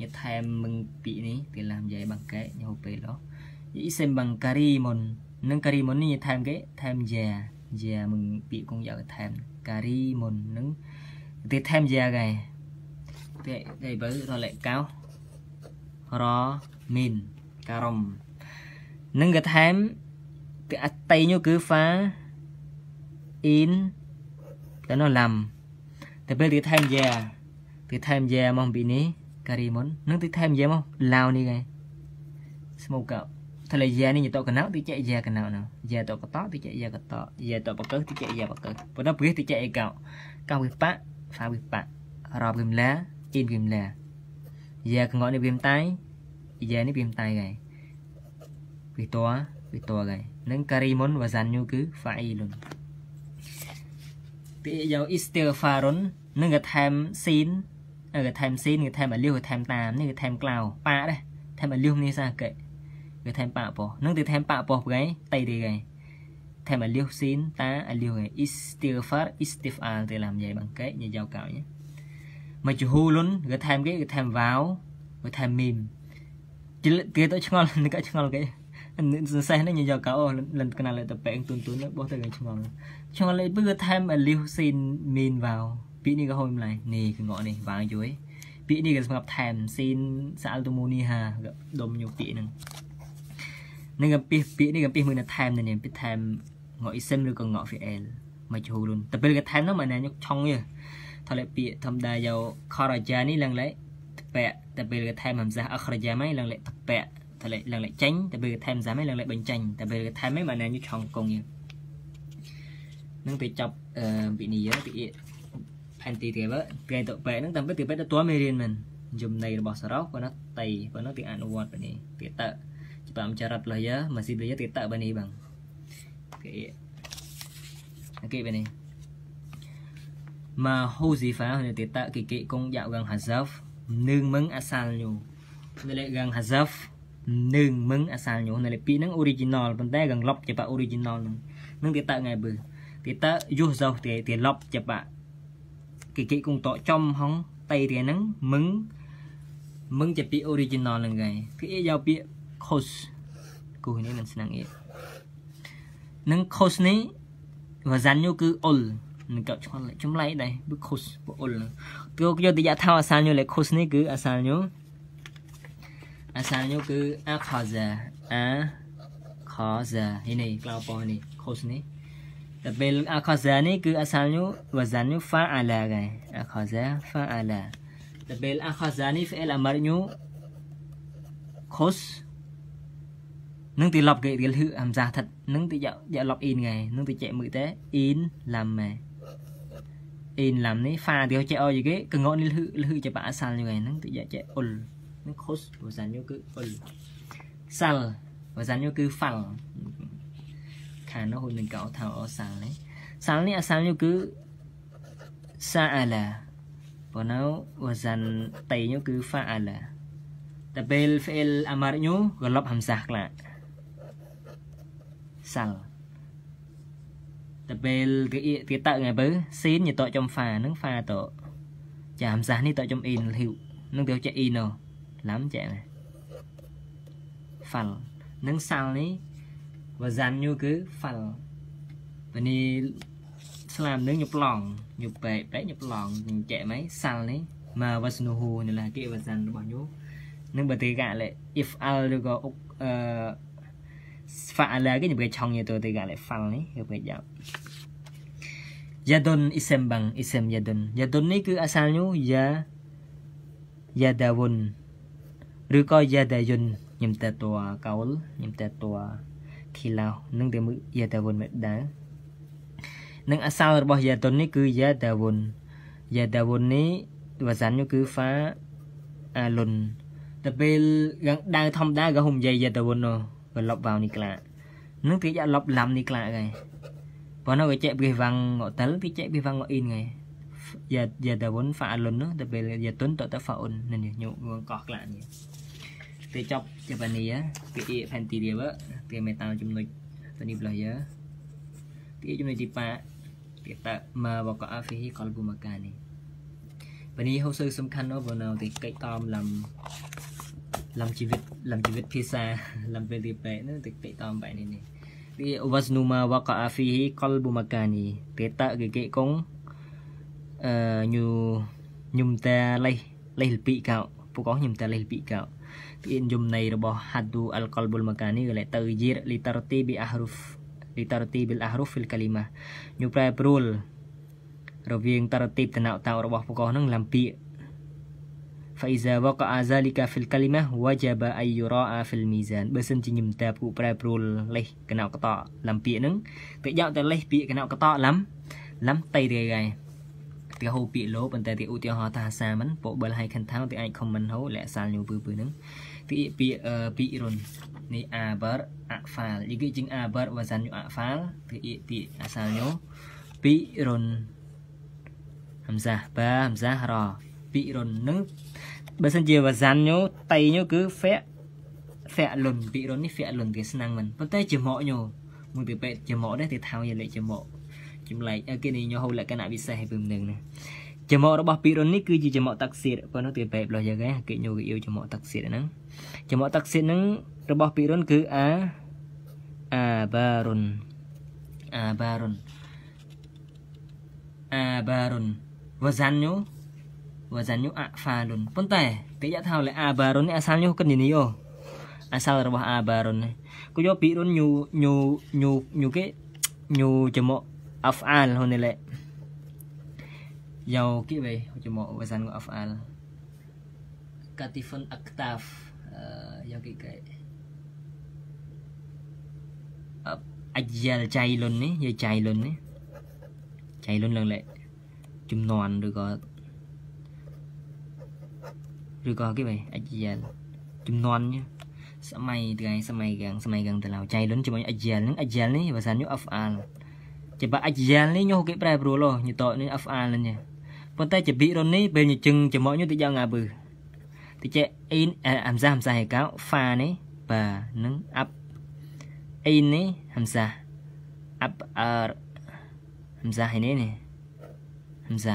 A: ញ៉ាថែមមឹងពីនេះពីឡាំយ៉ៃបង្កែញ៉ូពេលអយីសេមបង្ការីមុននឹងការីមុននេះញ៉ាថែមគេថែមយ៉ាយ៉ាមឹងពីកងយ៉ាងថែមការីមុននឹងទីថែមយ៉ាគេពេលគេបើរលែកកៅរមីនការំនឹងគេថែម cái ắt tay nhô cứ phá in đó nó làm តែពេលទីថែមយ៉ាទីថែមយ៉ាមកពីនេះការីមុននឹងទីថែមយ៉ាមកឡាវនេះគេស្មូកកថលយ៉ានេះយតកណៅទីចែកយ៉ាកណៅណៅយ៉ាតកតទីចែកយ៉ាកតយ៉ាតបកើទីចែកយ៉ាបកើប៉ុន្តែព្រះទីចែកអីកោកោវិបៈហ្វាវិបៈរອບវិមលាអ៊ីនវិមលាយ៉ាកងនេះវិមតៃយ៉ានេះវិមតៃគេពីតោគឺតល់ហើយនឹងការីមុនវ៉ាសានញូគឺ fa'ilun ពាក្យយក istighfarun នឹងកថែម sin កថែម sin កថែមអលិះកថែមតាមនេះកថែមក្លោប៉ាដែរថែមអលិះនេះសាកេគឺថែមប៉ាប៉ោះនឹងទៅថែមប៉ាប៉ោះហ្នឹងតៃទេហ្នឹងថែមអលិះ sin តាអលិះហ្នឹង istighfar istifal ទៅឡាមនិយាយបង្កេនិយាយយកកោញមកជហូលុនគឺថែមគេគឺថែមវ៉ាវគឺថែមមីមគេទៅឆ្ងល់គេឆ្ងល់គេសរសេះនេះយកកោលិនកណាលតែប៉ែងទុនទុនបោះទៅកឆ្ងល់ឆ្ងល់លេគឺថែមលីវស៊ីនមីនវ៉ាវពាក្យនេះក៏ហូចម្ល៉េះនេះគឺងក់នេះវ៉ាវយូឯងពាក្យនេះក៏សម្រាប់ថែមស៊ីនសាល់តូមូនីហាដុំញុពាក្យហ្នឹងនឹងក៏ពាក្យពាក្យនេះក៏ពាក្យមួយនៅថែមនេះពាក្យថែមងក់អ៊ីសិមឬក៏ងក់ VL មកជូរលុនតែពេលក៏ថែមនោះមិនណែញុឆុងទេថតលេពាក្យធម្មតាយកខរ៉ាយ៉ានេះឡើងលេតពាក់តែពេលក៏ថែមហំសាអខរ៉ាយ៉ាម៉ៃឡើងលេតពាក់តែលេខឡើងលេខចាញ់តែបើថែមសាមឯងឡើងលេខបញ្ចាញ់តែបើថែមឯងបានញ៉ាំឆងកងយើងនឹងពេលចប់វិនិយោគពី anti driver គេទៅពេលហ្នឹងតាមពិតគេពេលទទួលមេរៀនមែនជំន័យរបស់សរោគាត់ណាតៃគាត់ណាទីអនុវត្តបែនេះទីតើច្បាប់ចរិតរបស់យើម៉ាស៊ីនរបស់យើទីតើបែនេះបងគេគេបែនេះ mà hô gì phá thì tiết tạo kỳ kỵ công dạo gần hạt dốc nương mứng asal nhu đây lại gần hạt dốc នឹងមឹងអាសាលញូនៅលេខ2ហ្នឹង original ប៉ុន្តែកងឡប់ជាបា original ហ្នឹងនឹងទៀតតើថ្ងៃបើទៀតតើយុះសោះទៀតទៀតឡប់ជាបាគេគេគងតចំហងតៃទៀតហ្នឹងមឹងមឹងជាពាក្យ original ហ្នឹងគេគេយកពាក្យ cos គូនេះមិនស្នងអីនឹង cos នេះ version ញូគឺ all នឹងកោឆ្លចម្លែកដែរគឺ cos ពួក all ហ្នឹងគឺយកទៅយកថាអាសាលញូលេខ cos នេះគឺអាសាលញូ asalnya ku akhaza a khaza ini kelapa ni khos ni tapi akhaza ni ku asalnya wazannya fa'ala guys akhaza fa'ala này phải ni fi'il amarnya khos nâng thì lọc cái cái hư làm giả thật nâng thì dạo dạo lọc in ngày nâng thì chạy mũi té in làm mà in làm nấy pha thì chạy oi gì cái cần ngọn lự lự chạy bả sàn như ngày nâng thì dạo chạy ul nước khos và dàn nhu cứ phần sal và dàn nhu cứ phẳng khả nó hồi mình cạo thảo ở sal đấy sal này sal nhu cứ sa là và nó và dàn tay nhu cứ pha là tập biệt fel amar nhu galop sạc là sal tập biệt cái cái tợ ngày bớ xin như tội trong pha nước pha tội chả hamzah ni tội trong in hiệu nước tiêu chạy in rồi lắm trẻ này phần nâng sang lý và dàn như cứ phần và đi làm nâng nhục lòng nhục về bé nhục lòng trẻ mấy sang lý mà và snu hu như là kia và dàn bỏ nhú nâng bật từ cả lại if al được có uh, phạ là cái nhục cái chồng như tôi từ cả lại phần lý nhục cái dạng Yadun isem bang isem yadun. Yadun ni ke asalnya ya yadawun ឬក៏យ៉ាដែលយុនញឹមតែតួកោលញឹមតែតួខីឡោនឹងតែមើយ៉ាដែលវុនមិនដែរនឹងអសោរបស់យ៉ាតុននេះគឺយ៉ាដែលវុនយ៉ាដែលវុននេះវ៉ាសាន់នោះគឺហ្វាអាលុនតែពេលយ៉ាងដៅធម្មតាក៏ហុំយាយយ៉ាដែលវុននោះក៏លប់វ៉ាវនេះក្លានឹងគេយ៉ាលប់ឡាំនេះក្លាហ្នឹងប៉ុន្តែវាចេះពីវាំងងតលពីចេះពីវាំងងអ៊ីនហ្នឹង giờ giờ ta muốn phá luôn nữa, tại vì giờ tuấn tụi ta phá ổn nên nhiều nhiều con cọt lại nhiều. ពេលចប់ Japania គេ E Panty River គេមេតាចំណុចទៅនេះ player គេចំណុចទី5គេតាមកបកអាហ្វីកលប៊ូមកានីបាននេះហូសឺសំខាន់ណាស់បើនៅទីកិច្ចតមលំលំជីវិតលំជីវិតភាសាលំពេលទីបែកនោះទីកិច្ចតមបែកនេះនេះវាអវសនុមាវកអាហ្វីកលប៊ូមកានីគេតាគេគេកងអឺញូញុំតាលេះលេះលពីកោពួកកងញុំតាលេះលពីកោ in jumnay របស់ haddu al qalbul makani កលៈទៅយិរ li tartib bi ahruf li tartib bil ahruf fil kalimah ញូប្រែប្រួលរវាង tartib តណតោរបស់ប្រកោះនឹងឡាំពាក فإذا وقع ذلك في الكلمة وجب أن يراعى في الميزان បើសិនជាញឹមតាពួកប្រែប្រួលលេខកណោកតឡាំពាកនឹងទៅយកទៅលេខពាកកណោកតឡាំឡាំតៃរីហើយទីហូពាកលោប៉ុន្តែទីឧទាហរណ៍ថាសាមិនពួកបិលហើយខិនថៅទីអាច comment ហូលាក់សាលញូពឺពឺនឹងពាក្យពាក្យពាក្យរុននេះ aber afal និយាយជាង aber វ៉ាសានយូ afal ពាក្យពាក្យអាសាលញូពាក្យរុនហំសាបាហំសារពាក្យរុននឹងបើសិនជាវ៉ាសានញូតៃញូគឺ fa fa លុនពាក្យរុននេះ fa លុនវាស្នាំងមិនប៉ុន្តែជាមកញូ មួយពីពេទ្យជាមកដែរទេថៅយលេខជាមកចម្លែកគេនេះញូហូលក្ខណៈពិសេសពីនឹងណាចំមករបស់ពីរុននេះគឺជាចំមកតាក់សៀតប៉ុន្តែទៅបែបរបស់យើងឯងគេញូគេយកចំមកតាក់សៀតហ្នឹងចំហតាក់ស៊ីនហ្នឹងរបស់ពីរុនគឺអាអាបារុនអាបារុនអាបារុនវ៉ាសាញូវ៉ាសាញូអាហ្វារុនប៉ុន្តែគេយកថាអាបារុននេះអាសាញូគណនីយោអាសារបស់អាបារុនគេយកពីរុនញូញូញូញូគេញូចំហអាហ្វាលហ្នឹងនេះលេយកគេវិញចំហវ៉ាសាញូអាហ្វាលកាទីហ្វុនអាក់តាហ្វគេអាយ៉ាលចៃលុននេះយាយចៃលុននេះចៃលុនឡើងលេចំនួនឬក៏ឬក៏គេបែអាយ៉ាលចំនួនសម័យថ្ងៃសម័យកាំងសម័យកាំងតឡៅចៃលុនជាមួយអាយ៉ាលនឹងអាយ៉ាលនេះបើសិនយក FR ជាបើអាយ៉ាលនេះញោគេប្រែប្រួលហ៎ញតនេះ FR នឹងប៉ុន្តែជាប៊ីរុននេះពេលញជឹងជាមួយញទៅយ៉ាងណាបើតិច in ហាំសាហាំសាហេកោ fa នេះបាទនឹង up in នេះហាំសា up r ហាំសាហើយនេះហាំសា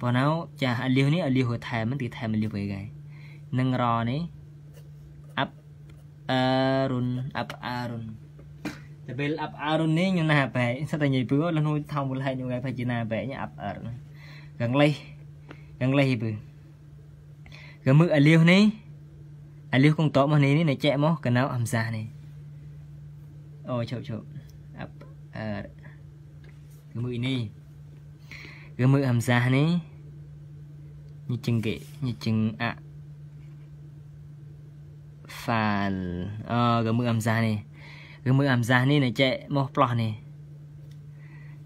A: បងណៅចាអលីវនេះអលីវថែមមិនទីថែមអលីវវិញគេនឹងរនេះ up arun up arun តែពេល up arun នេះខ្ញុំណាបែកសិតតែញ៉ៃពឺលនោះថោមមូលហេតុខ្ញុំគេបែកជាណាបែកញ៉ា up arun កងលេះកងលេះពឺ cái mức alias này alias con tóm này này chạy mó cái nào hầm xa này ôi chụp chụp à, cái mực này cái mực hầm xa này như chừng kệ như chừng ạ à. và à, cái mực hầm xa này cái mực hầm xa này này chạy mó plot này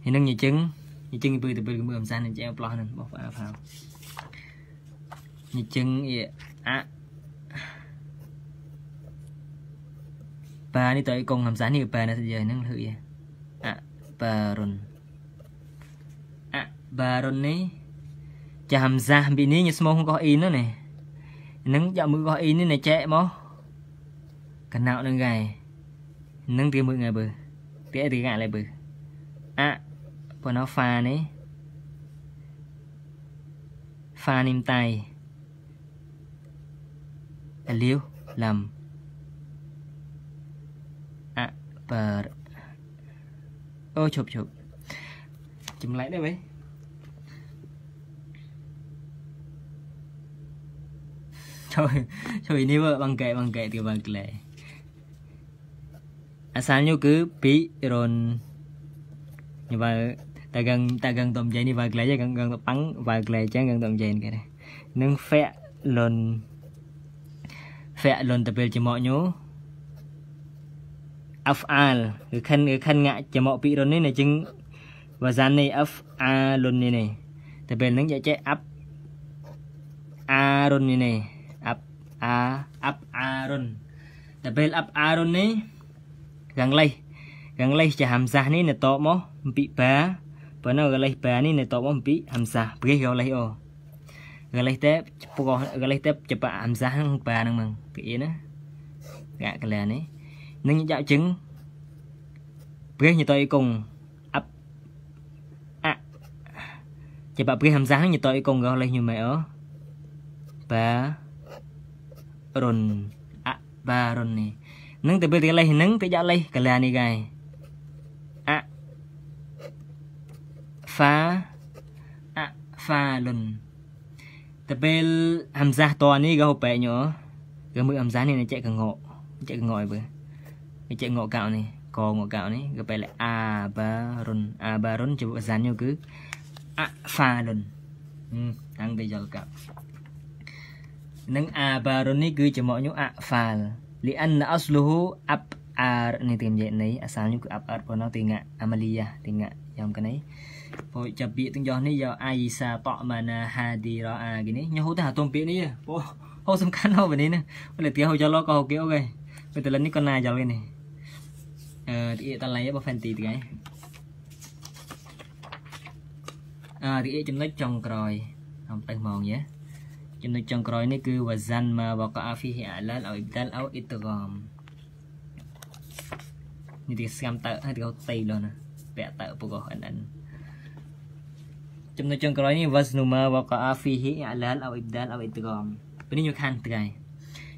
A: thì nâng như chừng như chừng từ từ cái mực hầm xa này chạy plot này bỏ vào អញ្ចឹងអប៉ានេះតើកងកំសានេះប៉ានេះយាយហ្នឹងលើអប៉ារុនអប៉ារុននេះចាំសាស់ពីនេះញ៉ាំស្មោះកោះអ៊ីននោះនេះនឹងយកមើលកោះអ៊ីននេះណែចែកមកកណោនឹងកែនឹងទីមួយថ្ងៃបើពាក់ទីកាឡៃបើអប៉ុណ្ណោះហ្វានេះហ្វានិមតៃ liêu làm à bờ ô chụp chụp chụp lại đây vậy trời trời vợ bằng kệ bằng kệ thì bằng kệ asalnya ke piron ni ba tagang tagang tom jai ni ba glai jai gang gang pang ba glai jai gang tom jai này nâng fe lon فعل تبيل جمع نيو អហ្វអាលគឺខិនគឺខិនងាក់ចំមកពីរុននេះនៅជាងវ៉ាសាននេះអហ្វអាលុននេះនេះតែពេលហ្នឹងយកចេះអាប់អារុននេះនេះអាប់អាអាប់អារុនតែពេលអាប់អារុននេះខាងលេសខាងលេសចាហាំសាសនេះនៅតបមកអំពីបាប៉ុន្តែខាងលេសបានេះនៅតបមកអំពីហាំសាព្រេះខាងលេសអូ gọi tep pokoh galih tep cepat hamzah nang pa nang mang ke cái gak này, nâng nang jak chứng bre như tôi cùng ấp, ap a cepat bre sáng như tôi cùng gọi galih như mẹ ớ, ba ron a à, ba ron từ nang te lấy nâng nang te lấy cái kala này gai à. a fa à, a fa lun តែពេលហាំសាតនេះក៏ហូបបែកញោក៏មើលហាំសានេះចេះកងកចេះកងកឲ្យបើចេះងកកោនេះកងកកោនេះក៏ពេលអាបារុនអាបារុនជាភាសាញោគឺអាហ្វាលុនហាំងទៅយល់កាប់នឹងអាបារុននេះគឺជាមកញោអាហ្វាលលីអានអស្លូហូអាប់អារនេះទីនិយាយនេះអាសាញោគឺអាប់អារប៉ុណ្ណោះទីងាអាម៉ាលីយ៉ាទីងាយ៉ាងកណៃពួកចាប់ពាក្យទាំងយោនេះយកអាយសាតម៉ាណាហាឌីរ៉ាអាគេនេះញ៉ោតែអាទុំពាក្យនេះពោហោសំខាន់ហោបែនេះណាពេលទីហោចលកហោគេអូគេពេលតលនេះក៏ណាចលគេនេះអឺទីតឡៃរបស់ Fenty ទីគេអឺរីឯចំណុចចុងក្រោយអំទៅហ្មងយ៉ាចំណុចចុងក្រោយនេះគឺ wazan ma waqa'a fihi alal au ibdal au idgham នេះទីស្កាំតើហើយទៅតៃលោណាពាក់តើពកអិនអិនចំណុចចុងក្រោយនេះ wasnuma waqa fihi alal aw ibdal aw idgham ពេលនេះញូខាន់ត្រៃ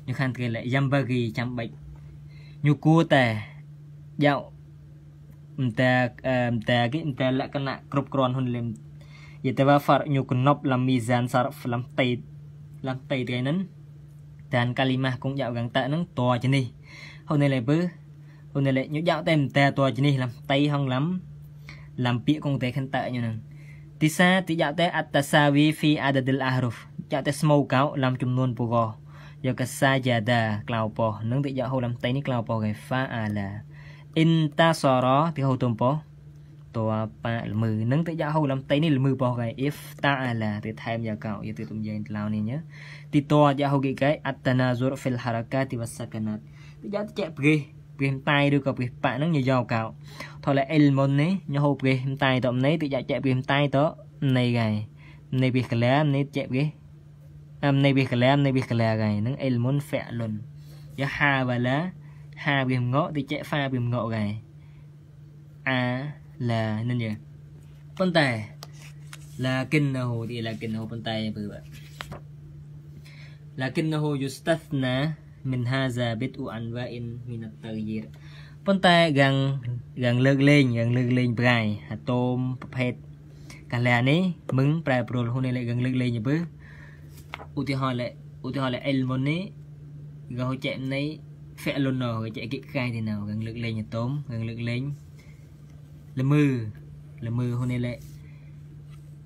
A: ញូខាន់ត្រៃលយ៉ាំបាគីចាំបាច់ញូគួរតែយកអន្តែអន្តែគេអន្តែលក្ខណៈគ្រប់គ្រាន់ហ៊ុនលឹមយតវ៉ាហ្វារញូកណប់ឡាមីសានសារហ្វ្លាំតេតឡាំតេតគេនឹងតានកាលីម៉ាស់គងយកកងតនឹងតជនេះហ៊ុនលេពឺហ៊ុនលេញូយកតែអន្តែតជនេះឡាំតៃហងឡាំឡាំពាកគងតែខិនតញនឹងទីសាទីយ៉ាតេអត្តសាវីហ្វីអាដដិលអារូហ្វយ៉ាតេស្មូកោឡាំចំនួនពូកោយកសាយ៉ាដាក្លោប៉ោនឹងទីយ៉ាហូឡាំតៃនេះក្លោប៉ោគេហ្វាអាឡាអ៊ីនតាសរោទីហូទុំប៉ោតួប៉ាល្មើនឹងទៅយ៉ាហូលំតៃនេះល្មើបងកែ if តាឡាទៅថែមយ៉ាកោយទៅទុំយ៉ែងឡៅនេះញ៉ទីតួយ៉ាហូគេកែអត្តណាស៊ុរហ្វិលហារកាទីវសកណាតយ៉ាទៅចែកប្រេវាតែឬក៏វាប៉ហ្នឹងញយកកោថល element នេះញហូបគេតែតនេះទីចាក់ចាក់វាតែតនេះហើយនេះវាក្លានេះចាក់គេអមនេះវាក្លានេះវាក្លាហើយហ្នឹង element fa'lun យ៉ាហាវ៉ាឡាហាវាងក់ទីចាក់ហ្វាវាងក់ហើយអាឡានេះយប៉ុន្តែឡាគិនណូទីឡាគិនណូប៉ុន្តែបើឡាគិនណូយូស្តាស្ណាមិនហាហ្សាបិតអ៊ូអានវ៉ាអ៊ីនមីណាតើយីរប៉ុន្តែយ៉ាងយ៉ាងលើកលែងយ៉ាងលើកលែងប្រៃអាតូមប្រភេទកាលានេះមឹងប្រែប្រួលហ៊ុនលេយ៉ាងលើកលែងទៅឧទាហរណ៍លេឧទាហរណ៍លេអ៊ីលមុននេះក៏ហូចែកនៃ fi'lun ហើយចែកគេកាយទៅនៅយ៉ាងលើកលែងអាតូមយ៉ាងលើកលែងល្មើល្មើហ៊ុនលេ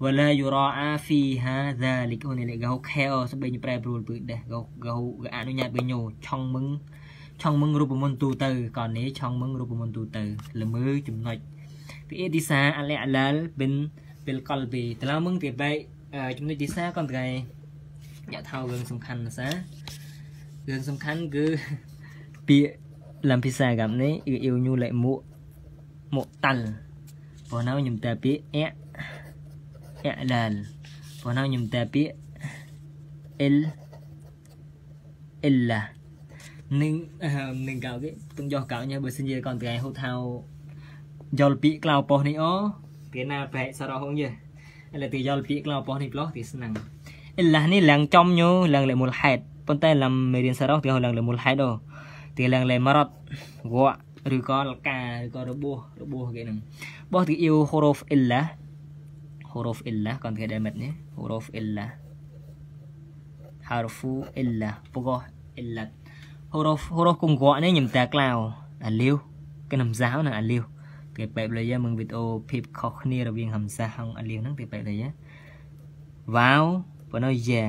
A: wala yura'a fiha dhalik អូននេះកោខែអស្បែងប្រែប្រួលពឹកដែរកោកោអនុញ្ញាតវិញញោឆងមឹងឆងមឹងរូបមន្តទូទៅកោនេះឆងមឹងរូបមន្តទូទៅល្មើចំណុចពីអេឌីសាអលអលាលបិនបិលកលប៊ីតឡៅមឹងពីបែកចំណុចឌីសាគាត់ថ្ងៃអ្នកថារឿងសំខាន់ណាសារឿងសំខាន់គឺពាក្យឡាំភាសាកម្មនេះគឺអ៊ីវញូលេមួកមកតាល់ព្រោះនៅខ្ញុំតែពាក្យអ i'lan ព្រោះនៅខ្ញុំតែពាក្យ il illa នឹងនឹងកៅគេទុំយកកៅញ៉ាបើសិនជាគាត់ថ្ងៃហូតថៅយល់ពាក្យក្លៅប៉ុសនេះអូគេណាប្រែកសរហងយើឥឡូវទីយល់ពាក្យក្លៅប៉ុសនេះប្លោះទីស្នឹង illa នេះឡើងចំញូឡើងលេមូលហេតុប៉ុន្តែឡំមេរៀនសរហងទីឡើងលេមូលហេតុអូទីឡើងលេមរត់វ៉ឬក៏លកាឬក៏របួសរបួសគេនឹងបោះទី il huruf illa huruf illah concatenate នេះ huruf illah harfu illah ព្រោះ illat huruf huruf cùng gọi នេះខ្ញុំតាក្លាវអាលាវគេនំសាវណាអាលាវគេបែបលុយមើលវីដេអូភាពខុសគ្នារវាងហំសាហងអាលាវហ្នឹងគេបែបលុយវ៉ាវប៉ុន្តែយ៉ា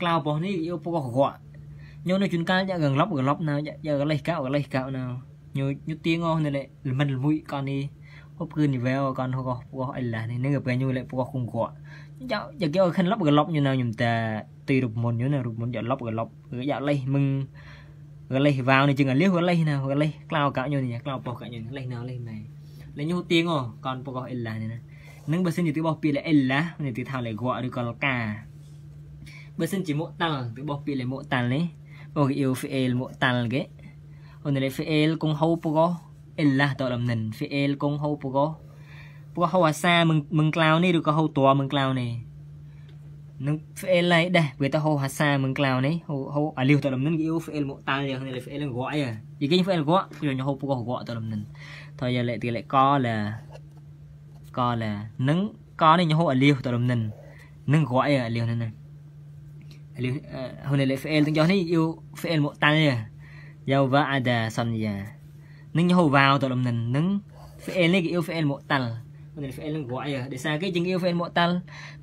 A: ក្លាវរបស់នេះយកព្រោះគាត់ញោនៅជួនកាលយកកន្លប់កន្លប់ណាយកកលេសកៅកលេសកៅណាញោញោទៀងអស់នៅលមិនលមួយកោនេះ hộp cứ như vậy con không có có ai là nên gặp cái như lại có không có giờ giờ kêu khen lóc cái lóc như nào nhầm ta tùy được một như nào được một giờ lóc cái lóc cái giờ lấy mừng cái lấy vào này chừng là liếc cái lấy nào cái lấy cloud cả như này cloud bỏ cả như lấy nào lấy này lấy như tiếng rồi con có ai là này នឹងបើសិនជាទីបោះពីលេអិលឡានេះទីថាលេហ្គឬក៏លកាបើសិនជាមកតាល់ទីបោះពីលេមកតាល់នេះអូយអ៊ីវហ្វេលមកតាល់គេអូនលេហ្វេលគងហៅពកោ làm إلا تولمنن فعل كون hậu بوغو بوغو هو سا من من كلاو ني دوكو هو تو من كلاو ني nung fail này đây người ta hậu hạt xa mừng cloud này hậu hậu à liều tao làm nâng yêu fail một tay liền này là fail gọi à gì cái fail gọi rồi nhau hô pugo gọi tao làm nâng thôi giờ lại thì lại co là co là nâng co này nhà hậu à liều tao làm nâng nâng gọi à liều à, này hôm nay lại fail tiếng cho này yêu fail một tay à giao vợ ada xong giờ នឹងយេហូវ៉ាទៅលំនិននឹង fail នេះគេ fail មកតាល់មិន fail នឹងរកអីដោយសារគេជាង fail មកតាល់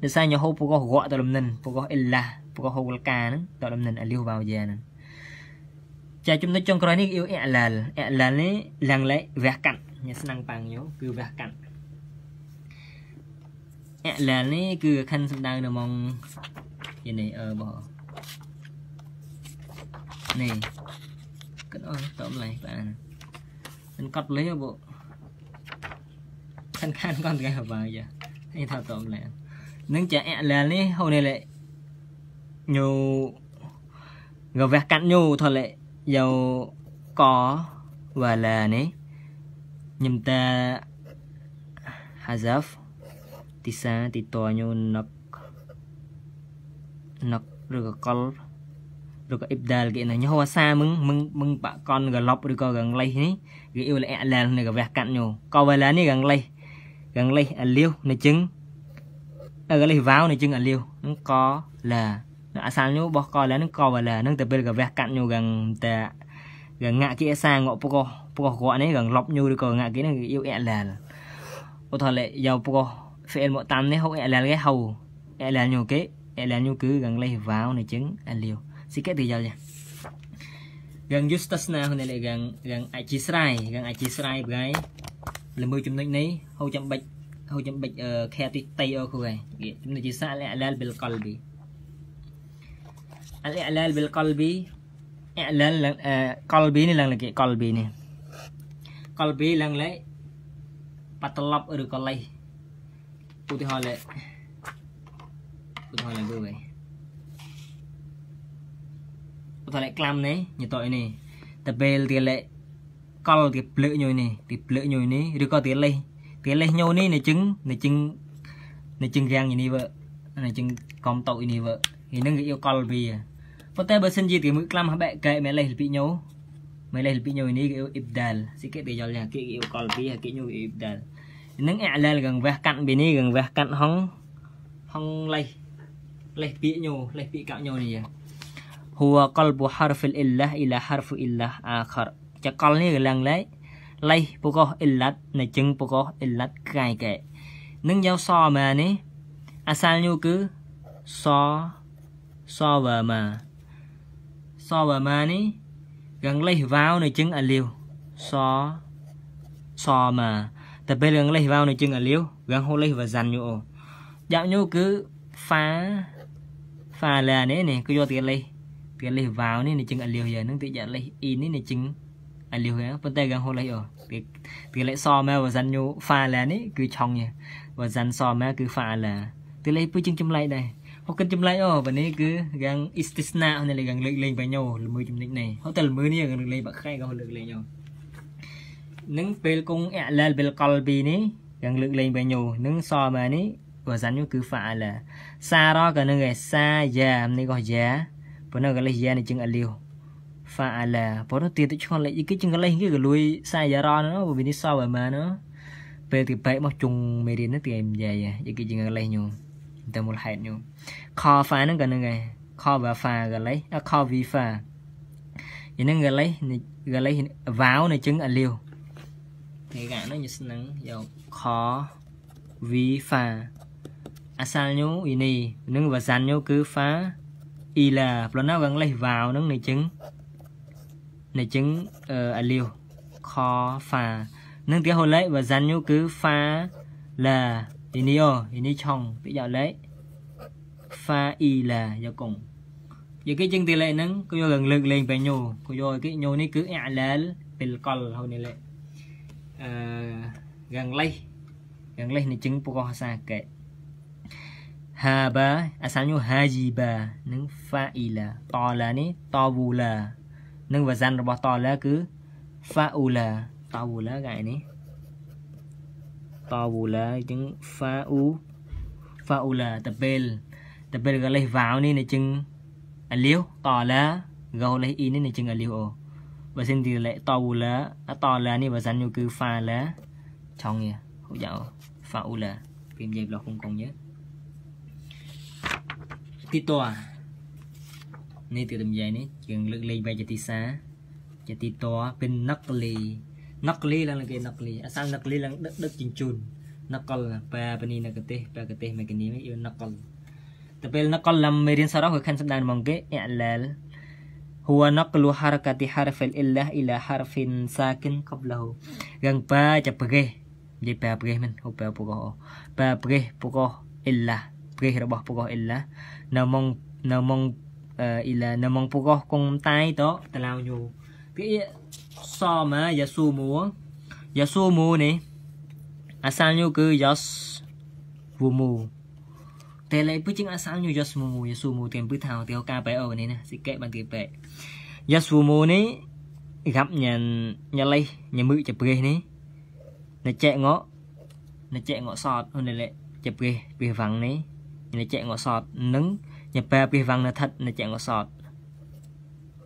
A: ដោយសារយេហូពូកោះរកទៅលំនិនពូកោះអេឡាពូកោះហូវលកាហ្នឹងទៅលំនិនអាលីវ៉ាយ៉ាហ្នឹងចាចំណុចចុងក្រោយនេះគឺអេឡាលអេឡាលនេះឡើងលែកវះកាត់ញ៉ាស្នាំងប៉ាំងយោគឺវះកាត់អេឡាលនេះគឺខាន់សំដៅនៅម៉ងយនេះអឺបងនេះគិតអស់តំឡៃបាន mình cắt lấy bộ khăn khăn con cái vào giờ anh thao tóm lại នឹងចាក់លាននេះហូនេះលេញូកវះកាត់ញូថលេយោកវ៉ាឡានេះញឹមតាហាសាហ្វទីសាទីតញូណកណកឬក៏កលឬក៏អ៊ីបដាលគេណាញូអាសាមឹងមឹងមឹងបាក់កនក្លប់ឬក៏កង្លេសនេះគឺអ៊ីវលេអឡាននេះក៏វះកាត់ញូក៏វេលានេះកងលេកងលេអាលាវនេះជឹងអើកលេវ៉ាវនេះជឹងអាលាវនឹងក៏ឡាអាសាលញូបោះក៏ឡានឹងក៏វេលានឹងតែពេលក៏វះកាត់ញូកងតែកងងាក់គេសាងក់ប្រកោះប្រកោះគាត់នេះកងលប់ញូឬក៏ងាក់គេនឹងអ៊ីវអឡានឧទាហរណ៍យកប្រកោះ fi'il mu'tam នេះហូអឡានគេហូអឡានញូគេអឡានញូគឺកងលេវ៉ាវនេះជឹងអាលាវសិកេទៅយកចារឿងយុស្តិស្នាហ្នឹងរឿងរឿងអធិស្ស្រ័យរឿងអធិស្ស្រ័យបងឯងលើមើលចំណុចនេះហូចាំបិចហូចាំបិចខែទីតៃអូគ្រូឯងចំណុចជាសាអលលបិលកលប៊ីអលលបិលកលប៊ីអលលកលប៊ីនេះឡើងគេកលប៊ីនេះកលប៊ីឡើងលេបាត់ត្រឡប់ឬក៏លេឧទាហរណ៍លេឧទាហរណ៍ឡើងមើលវិញតលេក្លាំនេះញ៉តអីនេះតពេលទីលេកលទីភ្លើកញុយនេះទីភ្លើកញុយនេះឬក៏ទីលេសទីលេសញោនេះនៅជឹងនៅជឹងនៅជឹងរាំងនេះវើនៅជឹងកំតោនេះវើនេះនឹងយកកលវាប៉ុន្តែបើសិនជាទីមួយក្លាំហបែកកែមែលេសលពីញោមែលេសលពីញោនេះគេអ៊ីបដាលសិគេទៅយល់យ៉ាងគេយកកលវាគេញោអ៊ីបដាលនឹងអលែលកងវះកាត់ពីនេះកងវះកាត់ហងហងលេសលេសពីញោលេសពីកាក់ញោនេះ huwa qalbu harfil illah ila harfu illah akhar cha qal ni lang lai lai puko illat na chưng puko illat kai ke nung giao so mà ni asal à, nyu cứ so so và mà so và mà ni gần lấy vào này chưng à liều so so mà tập bên gần lấy vào này chưng à liều gần hô lấy và dàn nhu dạo nhu cứ phá phá là nế này cứ vô tiền lấy គេលេស vào នេះនឹងជាងអលីវយ៉ាងហ្នឹងគេយកលេស in នេះនឹងជាងអលីវយ៉ាងប៉ុន្តែគេហូលេសអូគេគេលេសសមែបើសិនញូ file នេះគឺឆុងទេបើសិនសមែគឺ file គេលេសពុជជាងចម្លែកដែរហូកិនចម្លែកអូបើនេះគឺកាំង istisna ហ្នឹងលេកាំងលើកលេងបាញ់ញូល្មើចំណិចនេះហូតែល្មើនេះលើកលេងបាក់ខែក៏លើកលេងយោនឹងពេលគង់អលាលបិលកលប៊ីនេះកាំងលើកលេងបាញ់ញូនឹងសមែនេះបើសិនញូគឺ file សារក៏នឹងឯសាយ៉ានេះក៏យ៉ា pono galih ya ni jeng aliu fa ala pono ti tu chon le iki jeng galih ki galui sa ya ron no bu bini sa ba ma no pe ti bai mo chung me rin ti em ya ya iki jeng galih nyu ta mul hait nyu kho fa nang ka nang ai kho ba fa galih a kho vi fa ya nang galih ni galih vào ni jeng aliu thì gã nó như nắng dầu khó vi phà asal nhú ini nâng và dàn nhú cứ phá y là nó vẫn lấy vào nó này chứng này chứng ở ờ, uh, à, liều kho phà nâng tiếng hồ lấy và dàn nhu cứ pha là thì thì ini chong bị dạo lấy pha y là do cùng giờ cái chân tỷ lệ nâng cứ vô gần lực lên về nhù cứ vô cái nhù này cứ ạ lên pel còn hồi này lệ ờ, gần lấy gần lấy này chứng bô sa kệ Haba asalnya hajiba Nâng fa'ila Ta'la ni ta'wula Nâng wazan របស់ ta'la cứ fa'ula Ta'wula cái này Ta'wula chứng fa'u Fa'ula tập bel Tập bel gọi lấy vào ni này chứng Aliu à Ta'la Gầu lấy in này chứng aliu à Và xin thì lại ta'wula à Ta'la ni wazan như cứ fa'la Trong nha Hữu dạo Fa'ula Phim dây blog không còn nhớ ទីតនេះទីតម្យាយនេះជាងលើកលេងវេជាទីសាជាទីតពេលណកលីណកលីឡើងគេណកលីអសាណកលីឡើងដឹកដឹកជញ្ជូនណកលប៉ាបនីណកទេសប៉ាកទេសមេកានីយណកលតែពេលណកលលំមេរៀនសារោះគឺខាន់សម្ដែងមកគេអ៊ីឡាល هو نقل حركة حرف الإله إلى حرف ساكن قبله យ៉ាងប៉ាចាប់ប្រេះនិយាយប៉ាប្រេះមិនហូបប៉ាប្រកោប៉ាប្រេះប្រកោអ៊ីឡាប្រេះរបស់ប្រកោអ៊ីឡា namang namang uh, ila namang pugoh kung tay to talaw nyo cái so mà giả su mua giả su mua nè asal nyo cứ yas vu mu thế lại bữa chừng asal nyo yas mu mu giả su mu tiền bữa thảo tiêu ca bé ở này nè sẽ kệ bằng tiền bé yas vu mu nè gặp nhà nhà lây nhà mự chụp ghê nè nó chạy ngõ nó chạy ngõ sọt hơn này lệ chụp ghê bìa vắng nè នជៈងសតនិងញប៉ែពិវងនថិតនជៈងសត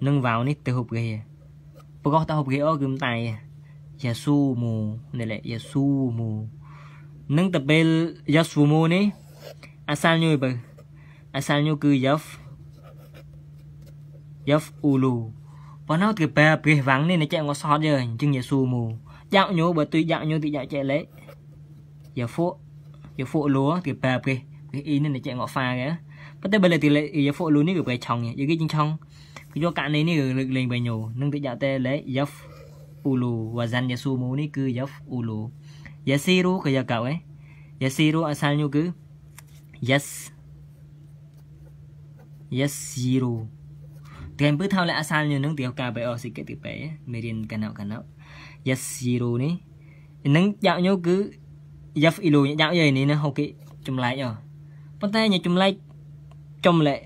A: នឹងវៅនេះទៅហូបគេប្រកោះតហូបគេអូគឺមិនតែយេស៊ូមូនេះលេយេស៊ូមូនឹងតពេលយេស៊ូមូនេះអាសាលញូបើអាសាលញូគឺយ៉ាហ្វយ៉ាហ្វអ៊ូលូប៉ុណ្ណោះគឺប៉ែព្រះវាំងនេះនៅចែកងសតយើអញ្ចឹងយេស៊ូមូយ៉ាក់ញូបើទុយយ៉ាក់ញូទុយយ៉ាក់ចែកលេយ៉ាហ្វូយ៉ាហ្វូលូគឺប៉ែព្រះ ini ni cek ngok fa ke pete bele ti le ia fo lu ni ke bai chong ye ge jing chong ke jo ka ni ni le le bai nyu nang ti ja te le yaf ulu và wazan yesu mu ni ke yaf ulu cái yasiru ấy, ya ka we yasiru asalnya cứ yes yes zero tiền bữa thao lại asan như nâng tiểu ca bởi ở sự kiện tiểu bé mê riêng cả nào cả nào yes zero ní nâng dạo nhau cứ yaf ilu dạo vậy này nó ok chung lại nhở. ប៉ុន្តែញ៉ាំចម្លែកចំលែក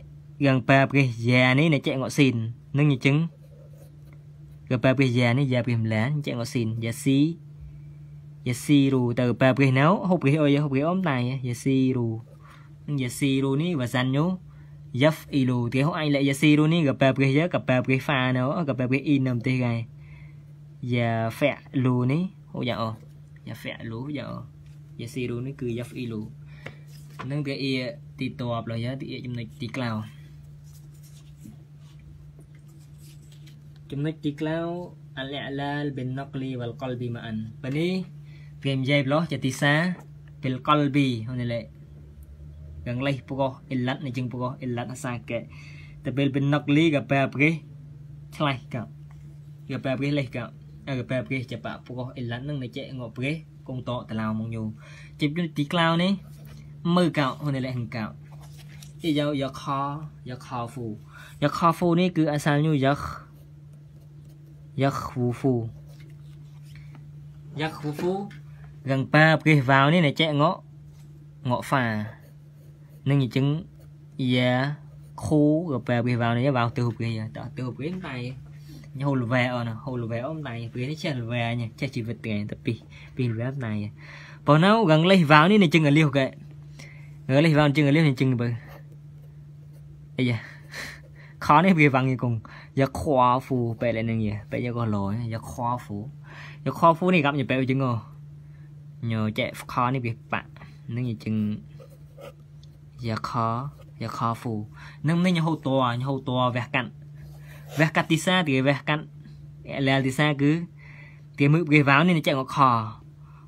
A: យ៉ាងប៉ែប្រេះយ៉ានេះណែចែកងក់ស៊ីននឹងញ៉ឹងក៏ប៉ែប្រេះយ៉ានេះយ៉ាប្រេះម្លានចែកងក់ស៊ីនយ៉ាស៊ីយ៉ាស៊ីរូទៅប៉ែប្រេះណៅហូបប្រេះអុយហូបប្រេះអមតែយ៉ាស៊ីរូនឹងយ៉ាស៊ីរូនេះបើសាន់ញូ Yaf ilu thì không ai lại yasi luôn nè gặp bẹp cái giờ gặp bẹp cái pha nó gặp bẹp cái in nằm tê gai già phẹ lu nè hỗ trợ dạ, giờ phẹ lu già yasi luôn dạ, ờ. ní cứ yaf ilu នឹងវាអ៊ីទីតបរបស់យើងទីអ៊ីចំណុចទីក្លៅចំណុចទីក្លៅអលអលាលប៊ីនណកលីវលកលប៊ីម៉ានបើនេះវានិយាយរបស់ជាទីសាពីលកលប៊ីហ្នឹងលេយ៉ាងលេះពកអ៊ីឡាត់នេះជាងពកអ៊ីឡាត់អសាកេតែពេលប៊ីនណកលីក៏បែបគេឆ្លេះកោយកបែបគេលេះកោអើបែបគេចាប់ពកអ៊ីឡាត់នឹងនិយាយងប់គេគង់តតឡៅមកយូរជិបទីក្លៅនេះมือเก่าคนนี้แหละหังเก่าอีเจ้ายาคอยาคอฟูยาคอฟูนี่คืออาซาลยูยักยักฟูฟูยักฟูฟู gần ba kia vào นี่ này chạy ngõ ngõ phà nên như chứng dạ khu rồi ba kia vào này vào từ hộp từ hộp kia này nhà hồ về ở ờ, nè hồ về ông này kia nó chạy về nha chạy chỉ vật tiền tập pi pi về này bọn nó gần lấy vào นี่ này chừng là liều kệ Ngelih bang chừng ngelih chừng bơ. Ây da. Khó này bị vàng như cùng. Giờ khóa phù bè lại nâng nhỉ. Bè giờ có lỗi. Giờ khóa phù. Giờ khóa phù này gặp như bè chừng ngờ. Nhờ chạy khó này bị bạn. Nâng như chừng. Giờ khó. Giờ khó phù. Nâng nâng như hô tòa. Như hô tòa vẹt cạnh. Vẹt cạnh tí xa thì vẹt cạnh. Lẹ tí xa cứ. Thì mực ghế vào nên chạy ngọt khò.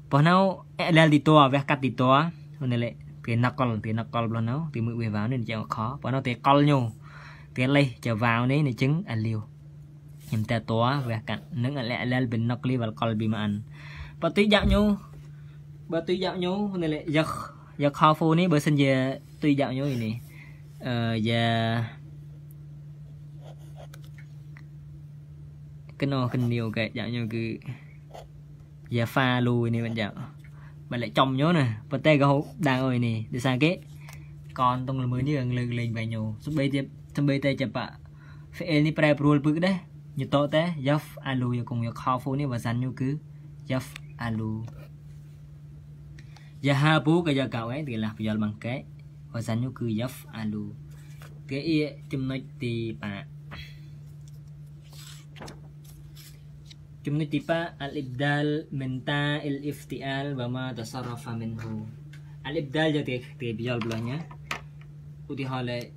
A: Bỏ nào. Lẹ tí tòa. Vẹt cạnh tí tòa. Hôm nay lại. thì nó còn thì nó còn luôn nó thì mới về vào nên chẳng khó và nó thì con nhau thì lấy trở vào đấy này trứng ăn liều em ta tố về cạnh nước ăn lẹ lên bình nó li và con bị mà ăn và tuy dạo nhau và tuy dạo nhau này lại giặc giặc khó phu này bữa sinh về tuy dạo nhau này ờ giờ cái nó cái nhiều cái dạo nhau cứ giờ pha lùi này bạn dạo មិនលចំញោណាប៉ុន្តែក៏ដាក់អុយនេះដូចថាគេ កនតុងល្មើនេះលើកលេងបែញោសំបីទៀតសំបីតែចបៈ fail នេះប្រែប្រួលពឹកដែរញោតតែ yaf alu យកគងយកខោហ្វូនេះបើសិនញោគឺ yaf alu យ៉ាហាប៊ូក៏យកកៅឯងទីឡាស់បយលបង្កែបើសិនញោគឺ yaf alu គេចំណុចទីប៉ា Chúng nó tipa al-ibdal minta il-iftial wa ma tasarrafa minhu. Al-ibdal cho tiệc tiệc bijal belahnya. Udihale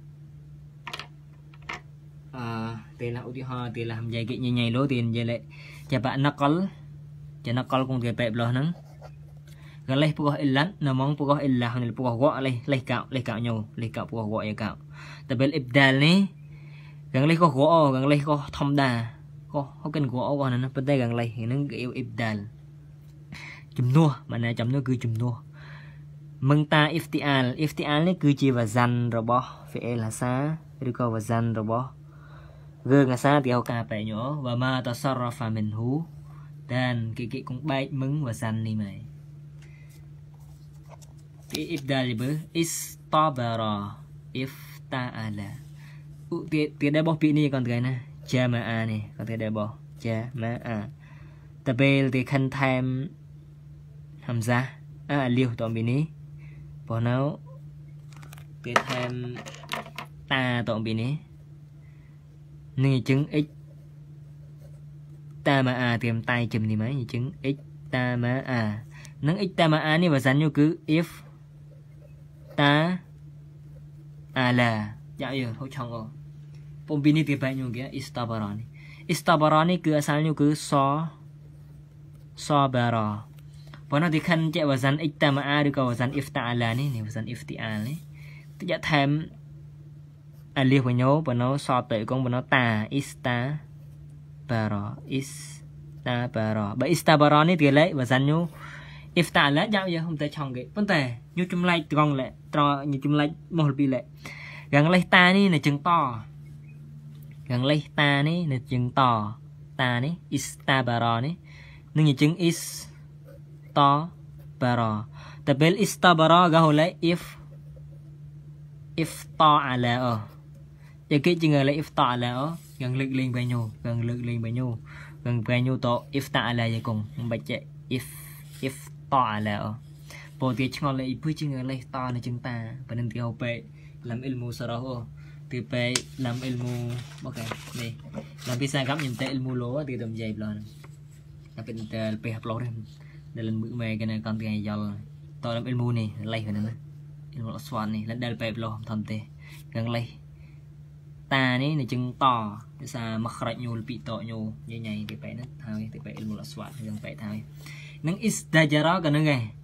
A: ah, telah udiha telah menjadi nyanyi lo tin jelek capa nakal cha nakal kung tiap belah nang galeh pugoh illan namong pugoh illah nil pugoh wa leh leh kau leh kau nyu leh kau pugoh wa ya kau tabel ibdal ni gang leh ko wa gang leh ko thamda how can go out ហ្នឹងប៉ុន្តែខាងលេខហ្នឹងគឺ ibdal ជំនួសបានជំនួសគឺជំនួសមឹងតា iftial iftial នេះគឺជា wazan របស់ fi'il hasa ឬក៏ wazan របស់ verb hasa ទីហៅការបែកញោ wa ma tasarrafa minhu តែនគេគេកងបែកមឹង wazan នេះមក في إبدال ب استبرا افتعل ឧទាហរណ៍របស់ពាក្យនេះកូនថ្ងៃណា cha jamaa này có thể double jamaa tabel thì khăn thêm hàm giá à liều tổng bì ní bỏ nấu cái tham ta tổng bì ní nên chứng x ta mà à tìm tay chùm thì mấy chứng x ta mà à nâng x ta mà à này và sánh như cứ if ta à là dạo giờ thôi chồng rồi pompiní tibetnya ya istabarani istabarani ke asalnya ke so sabara Pernah dikhan cek wazan iktama'a atau wazan ifta'ala ni, ni wazan ifti'al ni. Tidak tham alif banyo pernah so tệ con pernah ta ista bara ista bara. Ba ista bara ni tiga lệ wazan nyu ifta'ala jauh ya không thể chong ke. Pente nyu chum lai trong lệ, tro nyu chum lai mohol pi lệ. Gang lệ ta ni là chừng to. យ៉ាងលេសតានេះនៅជើងតតានេះ is តាបារនេះនឹងជើង is តបារតពេល is តបារកហូលេ if if តអាឡាអូយកគេជើងលេ if តអាឡាអូយ៉ាងលើកលេងបែញូយ៉ាងលើកលេងបែញូយ៉ាងបែញូត if តអាឡាយកុងមិនបាច់ចេះ if if តអាឡាអូពោលគេឆ្ងល់លេ if ជើងលេសតនៅជើងតាប៉ណ្ណឹងគេហៅពេកលំអ៊ីលមូសារ៉ោ Tupai dalam ilmu Bukan ni Dalam pisah agam nyentak ilmu lo Dia dalam jai belah Tapi nyentak lepih peluh dah Dalam buku mai kena kan tengah yal Tau dalam ilmu ni Lai kena Ilmu aswan ni Lan dal lepih peluh Tam teh Gang lai Ta ni ni chừng to Dia sa makhraj nyul pi to nyul Nyai nyai tupai na Thawai tupai ilmu aswan Gang tupai thawai Nang isdajara kena ngai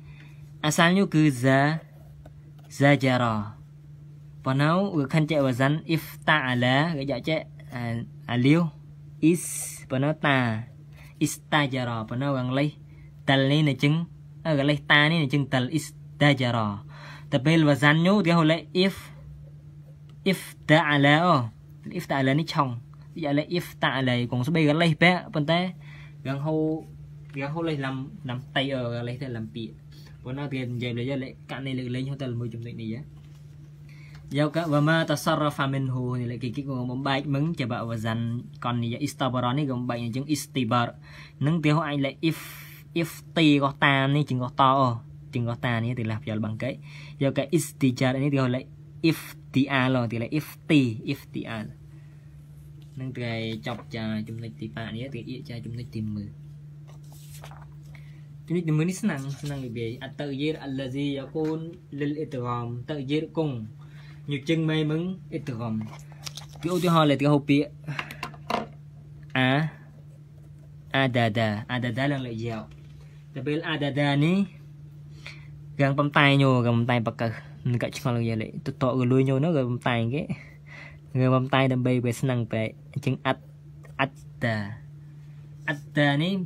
A: Asalnya ke za Zajara và nấu vừa khăn chạy và dân if ta là cái dạo chạy à, à is và nó ta is ta giờ rò và nó gần lấy tal này là chứng ở à, gần lấy ta này là chứng tal is ta giờ rò tập bên và rắn nhú thì hồi lấy if if ta là ô if ta là ní chồng giờ lấy if ta là còn số bây gần lấy bé bên té gần hô gần hô lấy làm làm tay ở ờ, gần lấy thế làm bịa và nó tiền giờ lấy giờ lấy cạn này lấy lên cho ta là mười chục này á យកវមាតសរហ្វាមិនហ៊ូនេះគេគេក៏បំបែកមឹងជាបវសានកននិយាអ៊ីស្តាបរ៉ននេះក៏បំបែកជាងអ៊ីស្ទីបារនឹងទីហោអាយលេ if if ទីក៏តាមនេះជាងក៏តអូជាងក៏តានេះទីលះផ្យល់បង្កេយកកែ istijar នេះទីហោលេ if ទី r ឡងទីលេ if ទី if ទី r នឹងទីចប់ចាចំណុចទី5នេះទីអៀចាចំណុចទី1ជំនិចជំនឿនេះស្នងស្នងរបៀបអតើយេរអលឡាហ្ស៊ីយ៉ាកូនលិលអ៊ីតហ្រាមតើយេរគុង như chân mê mứng ít từ gồm cái ưu tiêu hoa là tiêu hô bia à adada adada là lợi dạo tại bên adada ní gần bấm tay nhô gần bấm tay bật cờ mình cả chọn lần giờ lại tụt tọ người lui nhô nó gần bấm tay cái người bấm tay đâm bê về sân về chứng ad adada adada ní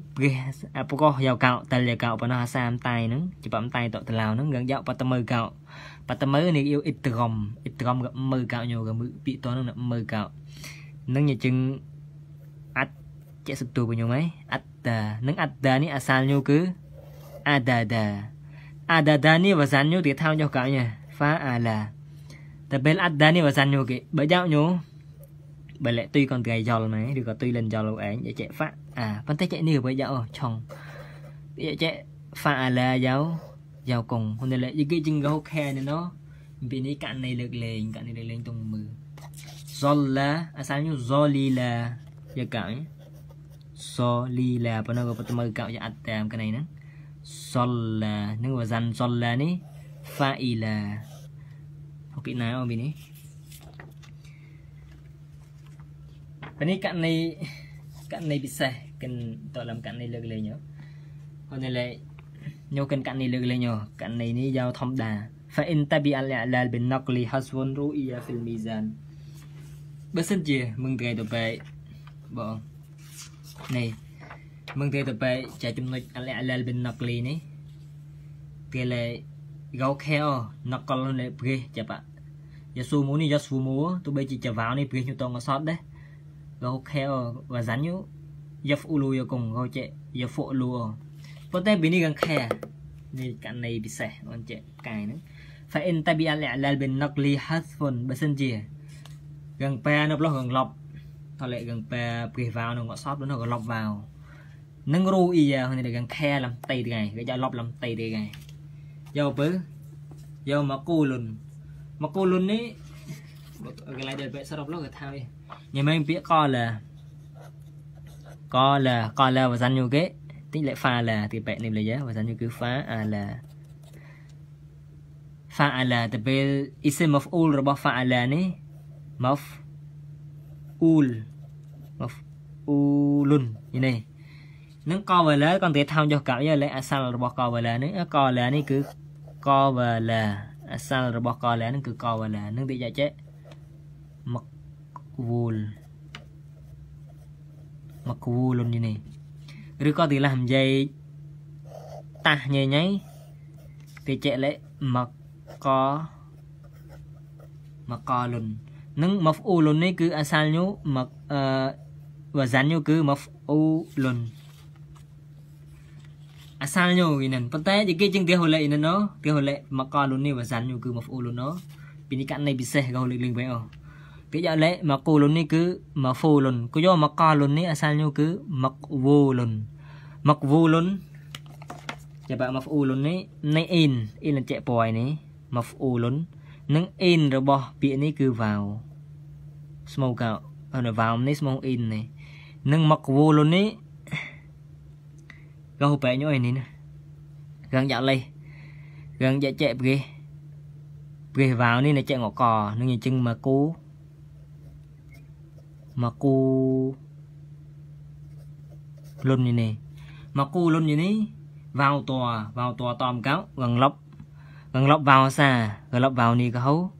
A: à bố có giàu cạo tại là cạo và nó sam tay nó chỉ bấm tay tọ từ lào nó gần dạo và tao mơ cạo Bắt mơ này yêu ít trầm ít trầm gặp mơ cao nhiều gặp mơ bị to nó mơ cao នឹងជាជាងអត់ជាសតូបញ្ញុំហើយអត្តានឹងអត្តានេះអាសាលញូគឺ អាដាដាអាដាដានេះវសានញូទីថោញយកកោញហ្វាអាឡាតែពេលអត្តានេះវសានញូគេបើយកញូបើលេទុយកន្ត្រៃយល់ម៉ែឬក៏ទុយលិនយល់លោកឯងចេះហ្វាអាប៉ុន្តែចេះនេះបើយកឆុងចេះហ្វាអាឡាយោ giao cùng hôm nay lại những cái chân gấu khe này nó bên này cạn này được lên cạn này được lên tông mưa zolla à sao như là giờ cạn là bên nó có bắt mưa cạo giờ ăn tạm cái này nữa zolla nếu mà dàn zolla này fa'ila ok nào bên này bên này cạn này cạn này bị sai cần tao làm cạn này được lên nhớ hôm nay lại ញូកិនកានីលើកលេញូកានីនេះយ៉ាវធម្មតា فإن تبع الإعلال بالنقل حسب رؤية في الميزان បើសិនជាมึงថ្ងៃទៅបែកបងនេះมึงថ្ងៃទៅបែកចែកចំណុច الإعلال بالنقل នេះគេលេកោខែអូ نقل លេព្រេះចាប់យ៉ាស៊ូមូនេះយ៉ាស៊ូមូទោះបីជាចាវ៉ាវនេះព្រេះញូតងអសតដែរកោខែអូវ៉ាសាញូយ៉ាហ្វូលូយ៉ាកងកោចេយ៉ាហ្វូលូអូប៉ុន្តែ bini gan khair នេះករណីពិសេសអូនចេះកាយហ្នឹង fa in tabi al i'lal bin naqli hasfun បើសិនជាកាំងប៉ែនៅប្លោះកងឡប់តលេកាំងប៉ែព្រាវ៉ាវនៅកសបនៅកឡប់វ៉ាវនឹងរូអ៊ីហ្នឹងកាំងខែលំតៃថ្ងៃគេយកឡប់លំតៃថ្ងៃយកបើយកមកគូលុនមកគូលុននេះកន្លែងដែលបែកសរុបលោកគេថាវិញញ៉ែមែងពាក្យកលាកលាកលាបើសិនយូគេ Tỷ lệ pha là thì bạn nêm là giá và sao như cứ pha à là pha à là từ bên isim of ul rồi pha à là này mouth ul mouth ulun như này នឹងកវេលាគាត់និយាយថោមចុះកៅយលេខអសល របស់កវេលានេះកវេលានេះគឺកវេលាអសលរបស់កវេលានឹងគឺកវេលានឹងនិយាយចេះមកវូលមកវូលនេះនេះឬក៏ទីលះនិយាយតាស់ញ៉ៃញ៉ៃទីចេលេមកកមកកលុននឹងមកអ៊ូលុននេះគឺអាសាលញូមកអឺវ៉ាសានញូគឺមកអ៊ូលុនអាសាលញូវិញនឹងប៉ុន្តែគេជាងទីហូលេនេះណូទីហូលេមកកលុននេះវ៉ាសានញូគឺមកអ៊ូលុនណូពីនេះកណៃពិសេសកោលេលេងវិញអូ cái mà bijale luôn ni cứ mà luôn cứ mafulun ku luôn maqalun ni asalnya cứ luôn luôn maqvulun maqvulun jaba luôn ni ni in in là chạy bòi này ni luôn nâng in rồi bỏ bịa này cứ vào smoke out ở nó vào ni smoke in này nâng luôn ni gao bé nhoi này nè gần dạ lây gần dạ chạy bìa bìa vào này là chạy ngọt cò nâng như chân mà cố mà mà cô luôn như này, cô luôn như này, vào tòa vào tòa tòm cáo gần lóc gần lóc vào xa gần lóc vào ni cả hấu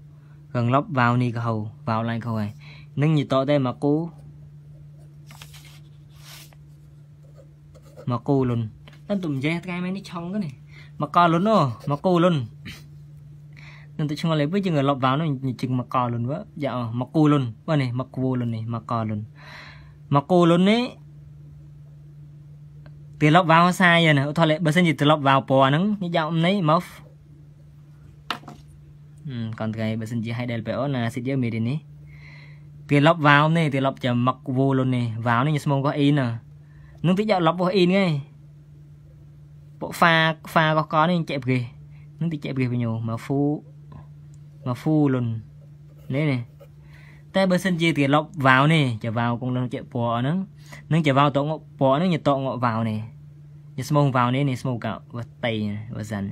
A: gần lóc vào ni cả hầu vào lại khâu này nâng như tỏ đây mà cô mà cô luôn đang tụm dây cái mấy nó trong cái này mà co luôn đó mà cô luôn នឹងទៅឆ្ងល់ហើយវិញជាងលប់វ៉ាវនោះជឹងមកកលុនវ៉ាយ៉ាមកគូលុនវ៉ានេះមកគូលុននេះមកកលុនមកគូលុននេះទីលប់វ៉ាវសាយណាឧទាហរណ៍បើសិនជាទីលប់វ៉ាវពណ៌ហ្នឹងនេះយ៉ានេះមកអឺកន្ត្រៃបើសិនជា Hydel PO ណាស៊ីតយើមេរីនេះទីលប់វ៉ាវនេះទីលប់ចាំមកវូលុននេះវ៉ាវនេះញ៉ាំស្មងក៏អ៊ីណានឹងទីយកលប់របស់អ៊ីនហ្នឹងពួកហ្វាហ្វាកោះកោនេះចេះប្រេះនឹងទីចេះប្រេះវិញមកហ្វូ mà phu luôn nè này. tay bơ sân chia tiền lọc vào nè trở vào cũng là chạy bỏ nó nâng trở vào tổ ngộ bỏ nó như tổ ngộ vào nè như smoke vào nè nè smoke cạo và tay và dần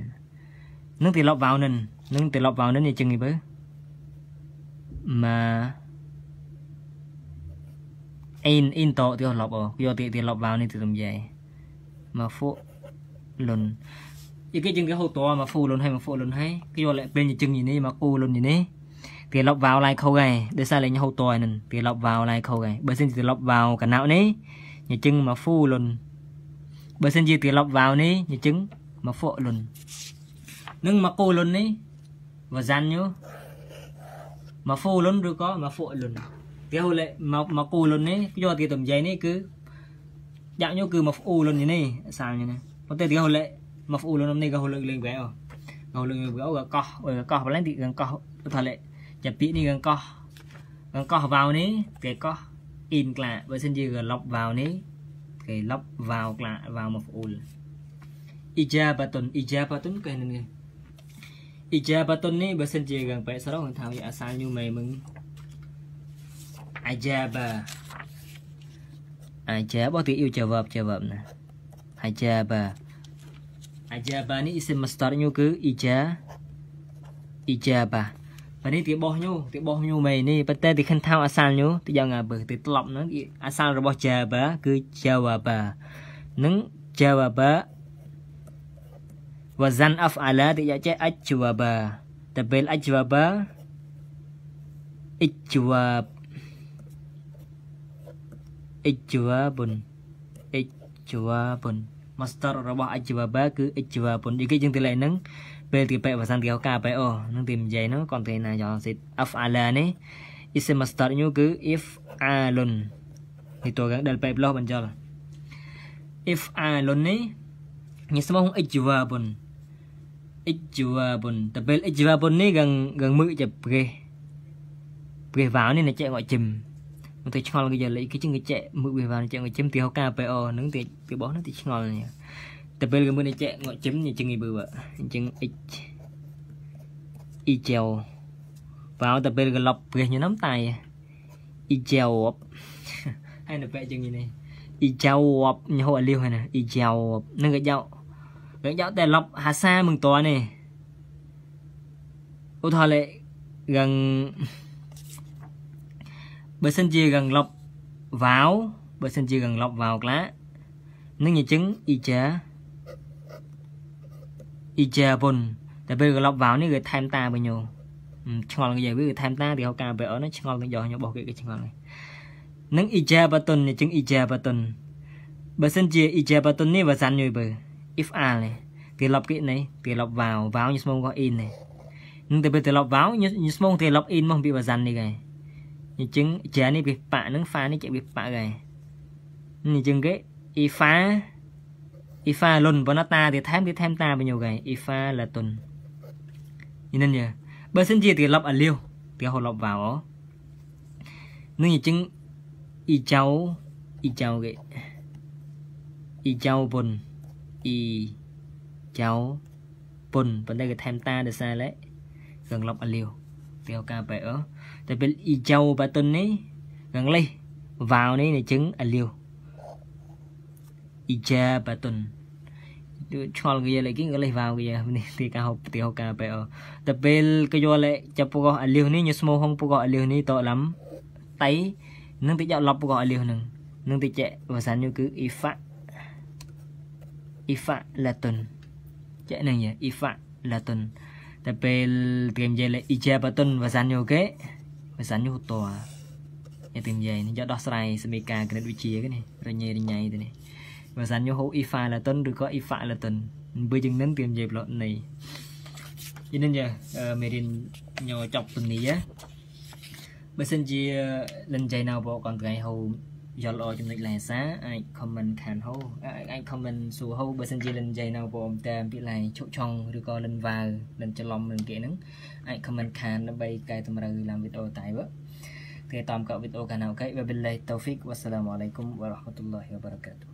A: nâng tiền lọc vào nên nâng tiền lọc vào nên như chừng gì bớ mà in in tổ tiêu lọc ở do tiền tiền lọc vào nên từ tầm dài mà phu luôn như cái chân cái hậu to mà phù luôn hay mà phù luôn hay cái vô lại bên như chân như này mà cô luôn như này thì lọc vào lại khâu gầy để sao xa lên hậu to này thì lọc vào lại khâu gầy bởi xin thì lọc vào cả não này như chân mà phù luôn bởi xin gì thì lọc vào này như chân mà phù luôn nhưng mà cô luôn này và gian nhớ mà phù luôn rồi có mà phù luôn cái hồi lệ mà mà cô luôn này do thì tầm giấy này cứ dạng như cứ mà phù luôn như này sao như này có thể thì hồi lệ maf'ulun omni ka huluk leng beo ka huluk leng beo ka koh oi ka koh balang ti kan koh thale cha pi ni kan koh kan koh vào ni ke koh in kla បើសិនជាក៏ lock vào នេះគេ lock vào ក្លា vào maf'ul ijabatun ijabatun គេនឹង ijabatun នេះបើសិនជាកាន់បែកសរុបថាវាអាសាញូមេមឹង ajaba ajaba ទី jawab jawab ណា ajaba Ajaba ni isim masdarnya ke ija ijaba. បើនេះទីបោះញូទីបោះញូមែននេះប៉ុន្តែទីខិនថាអាសាលញូទីយ៉ាងណាបើទីត្លប់ហ្នឹងអាសាលរបស់ Java គឺ Jawaba នឹង Jawaba វ៉ាសាន់អាហ្វអាឡាទីយ៉ាចេះ Ajwaba តពេល Ajwaba Ijwab Ijwabun Ijwabun master របស់ Ijwaba គឺ Ijwabun និយាយជាងទីឡៃហ្នឹងពេលទីបែកភាសាគេហៅកាបែកអូនឹងទីនិយាយហ្នឹងគាត់ទេណាយ៉ាងសិត af'ala នេះ is master ញូគឺ if alun នេះតួកាំងដែលបែកផ្លោះបញ្ចល if alun នេះញ៉ាំស្មោះ Ijwabun Ijwabun តើពេល Ijwabun នេះកាំងកាំងមើលជាព្រះព្រះវ៉ាវនេះអ្នកចេះងក់ជឹមមកទៅឆ្ងល់គេយកលេខគេជាងគេចេះមើលវាបានជាងគេជិមទីហៅការ PO ហ្នឹងទីគេបោះហ្នឹងទីឆ្ងល់នេះតែពេលគេមើលនេះចេះងក់ជិមនេះជាងគេមើលអញ្ចឹង x ijel បើតែពេលគេលប់ព្រះខ្ញុំតែ ijel ហើយនៅពេលជាងនេះ ijel ញហៅអលីវហ្នឹង ijel ហ្នឹងគេយកគេយកតែលប់ហាសាមិនតនេះឧទាហរណ៍លេងបើសិនជាកន្លប់វ៉ាវបើសិនជាកន្លប់វ៉ាវខ្លះនឹងជា chứng អ៊ីចាអ៊ីចាបុនតែពេលកន្លប់វ៉ាវនេះគេថែមតាបញ្ញោឆ្ងល់និយាយវាគេថែមតាទីហៅការ BR ហ្នឹងឆ្ងល់នឹងយកខ្ញុំបោះគេគេឆ្ងល់នឹងអ៊ីចាបាតុនជា chứng អ៊ីចាបាតុនបើសិនជាអ៊ីចាបាតុននេះបើសានញយបើ if a នេះគេលប់គេនេះគេលប់វ៉ាវវ៉ាវញស្មងក៏ in នេះនឹងតែពេលទៅលប់វ៉ាវញស្មងគេលប់ in មកពីបើសាននេះគេ như chứng chả ni bị bạ nâng pha ni chạy bị bạ gầy như chứng cái ifa ifa luôn bọn nó ta thì thêm thì thêm ta bao nhiêu gầy ifa là tuần như nên nhờ bơ xin chia thì lọc ở liêu thì hồ lọc vào đó, nâng như chứng y cháu y cháu cái y cháu bồn y cháu bồn bọn đây cái thêm ta được sai lấy gần lọc ở liêu tiêu ca bẻ ớ tại tuần ấy gần แต่เป็นอีเจ้าบาตุนนี้กังเลย vào đấy là trứng à liều ija bà tuần cho người gì lại kiếm người lấy vào cái gì thì cả học thì học cả bé ở tập bel cái do lại chụp gò gọi liều này như smo không gò gọi liều này to lắm tay nâng tới dạo lọc gò gọi liều nâng nâng tới chạy và sản như cứ ifa ifa là tuần chạy này nâng gì ifa là tuần tập bel game gì lại ija bà tuần và sản như cái ភាសាញុះតយ៉ាងទីនិយាយយកដោះស្រាយសមីការគណិតវិទ្យាគេនេះរញ៉េរញ៉ៃទៅនេះភាសាញុះហូអ៊ីហ្វាឡាតុនឬក៏អ៊ីហ្វាឡាតុនបើយ៉ាងនឹងទីនិយាយប្លុកនេះយីនឹងយ៉ាមេរៀនញោចប់ពនីបើសិនជាលិនចៃណៅបកងថ្ងៃហូយល់អចំណុចឡែសាអាច comment ខានហូអាច comment សួរហូបើសិនជាលិនចៃណៅបងតាមពីឡែឈប់ឆុងឬក៏លិនវ៉ាវលិនច្រឡំនឹងគេហ្នឹងអាច comment ខានដើម្បីកែតម្រូវឡើងវីដេអូតៃវើគេតាមកវីដេអូកាណៅកៃវបិលឡៃតូហ្វិកវ៉ាសឡាមអាឡៃគុំវ៉ារ៉ាហ្មាតុលឡាហ៊ីវ៉ាបារកាត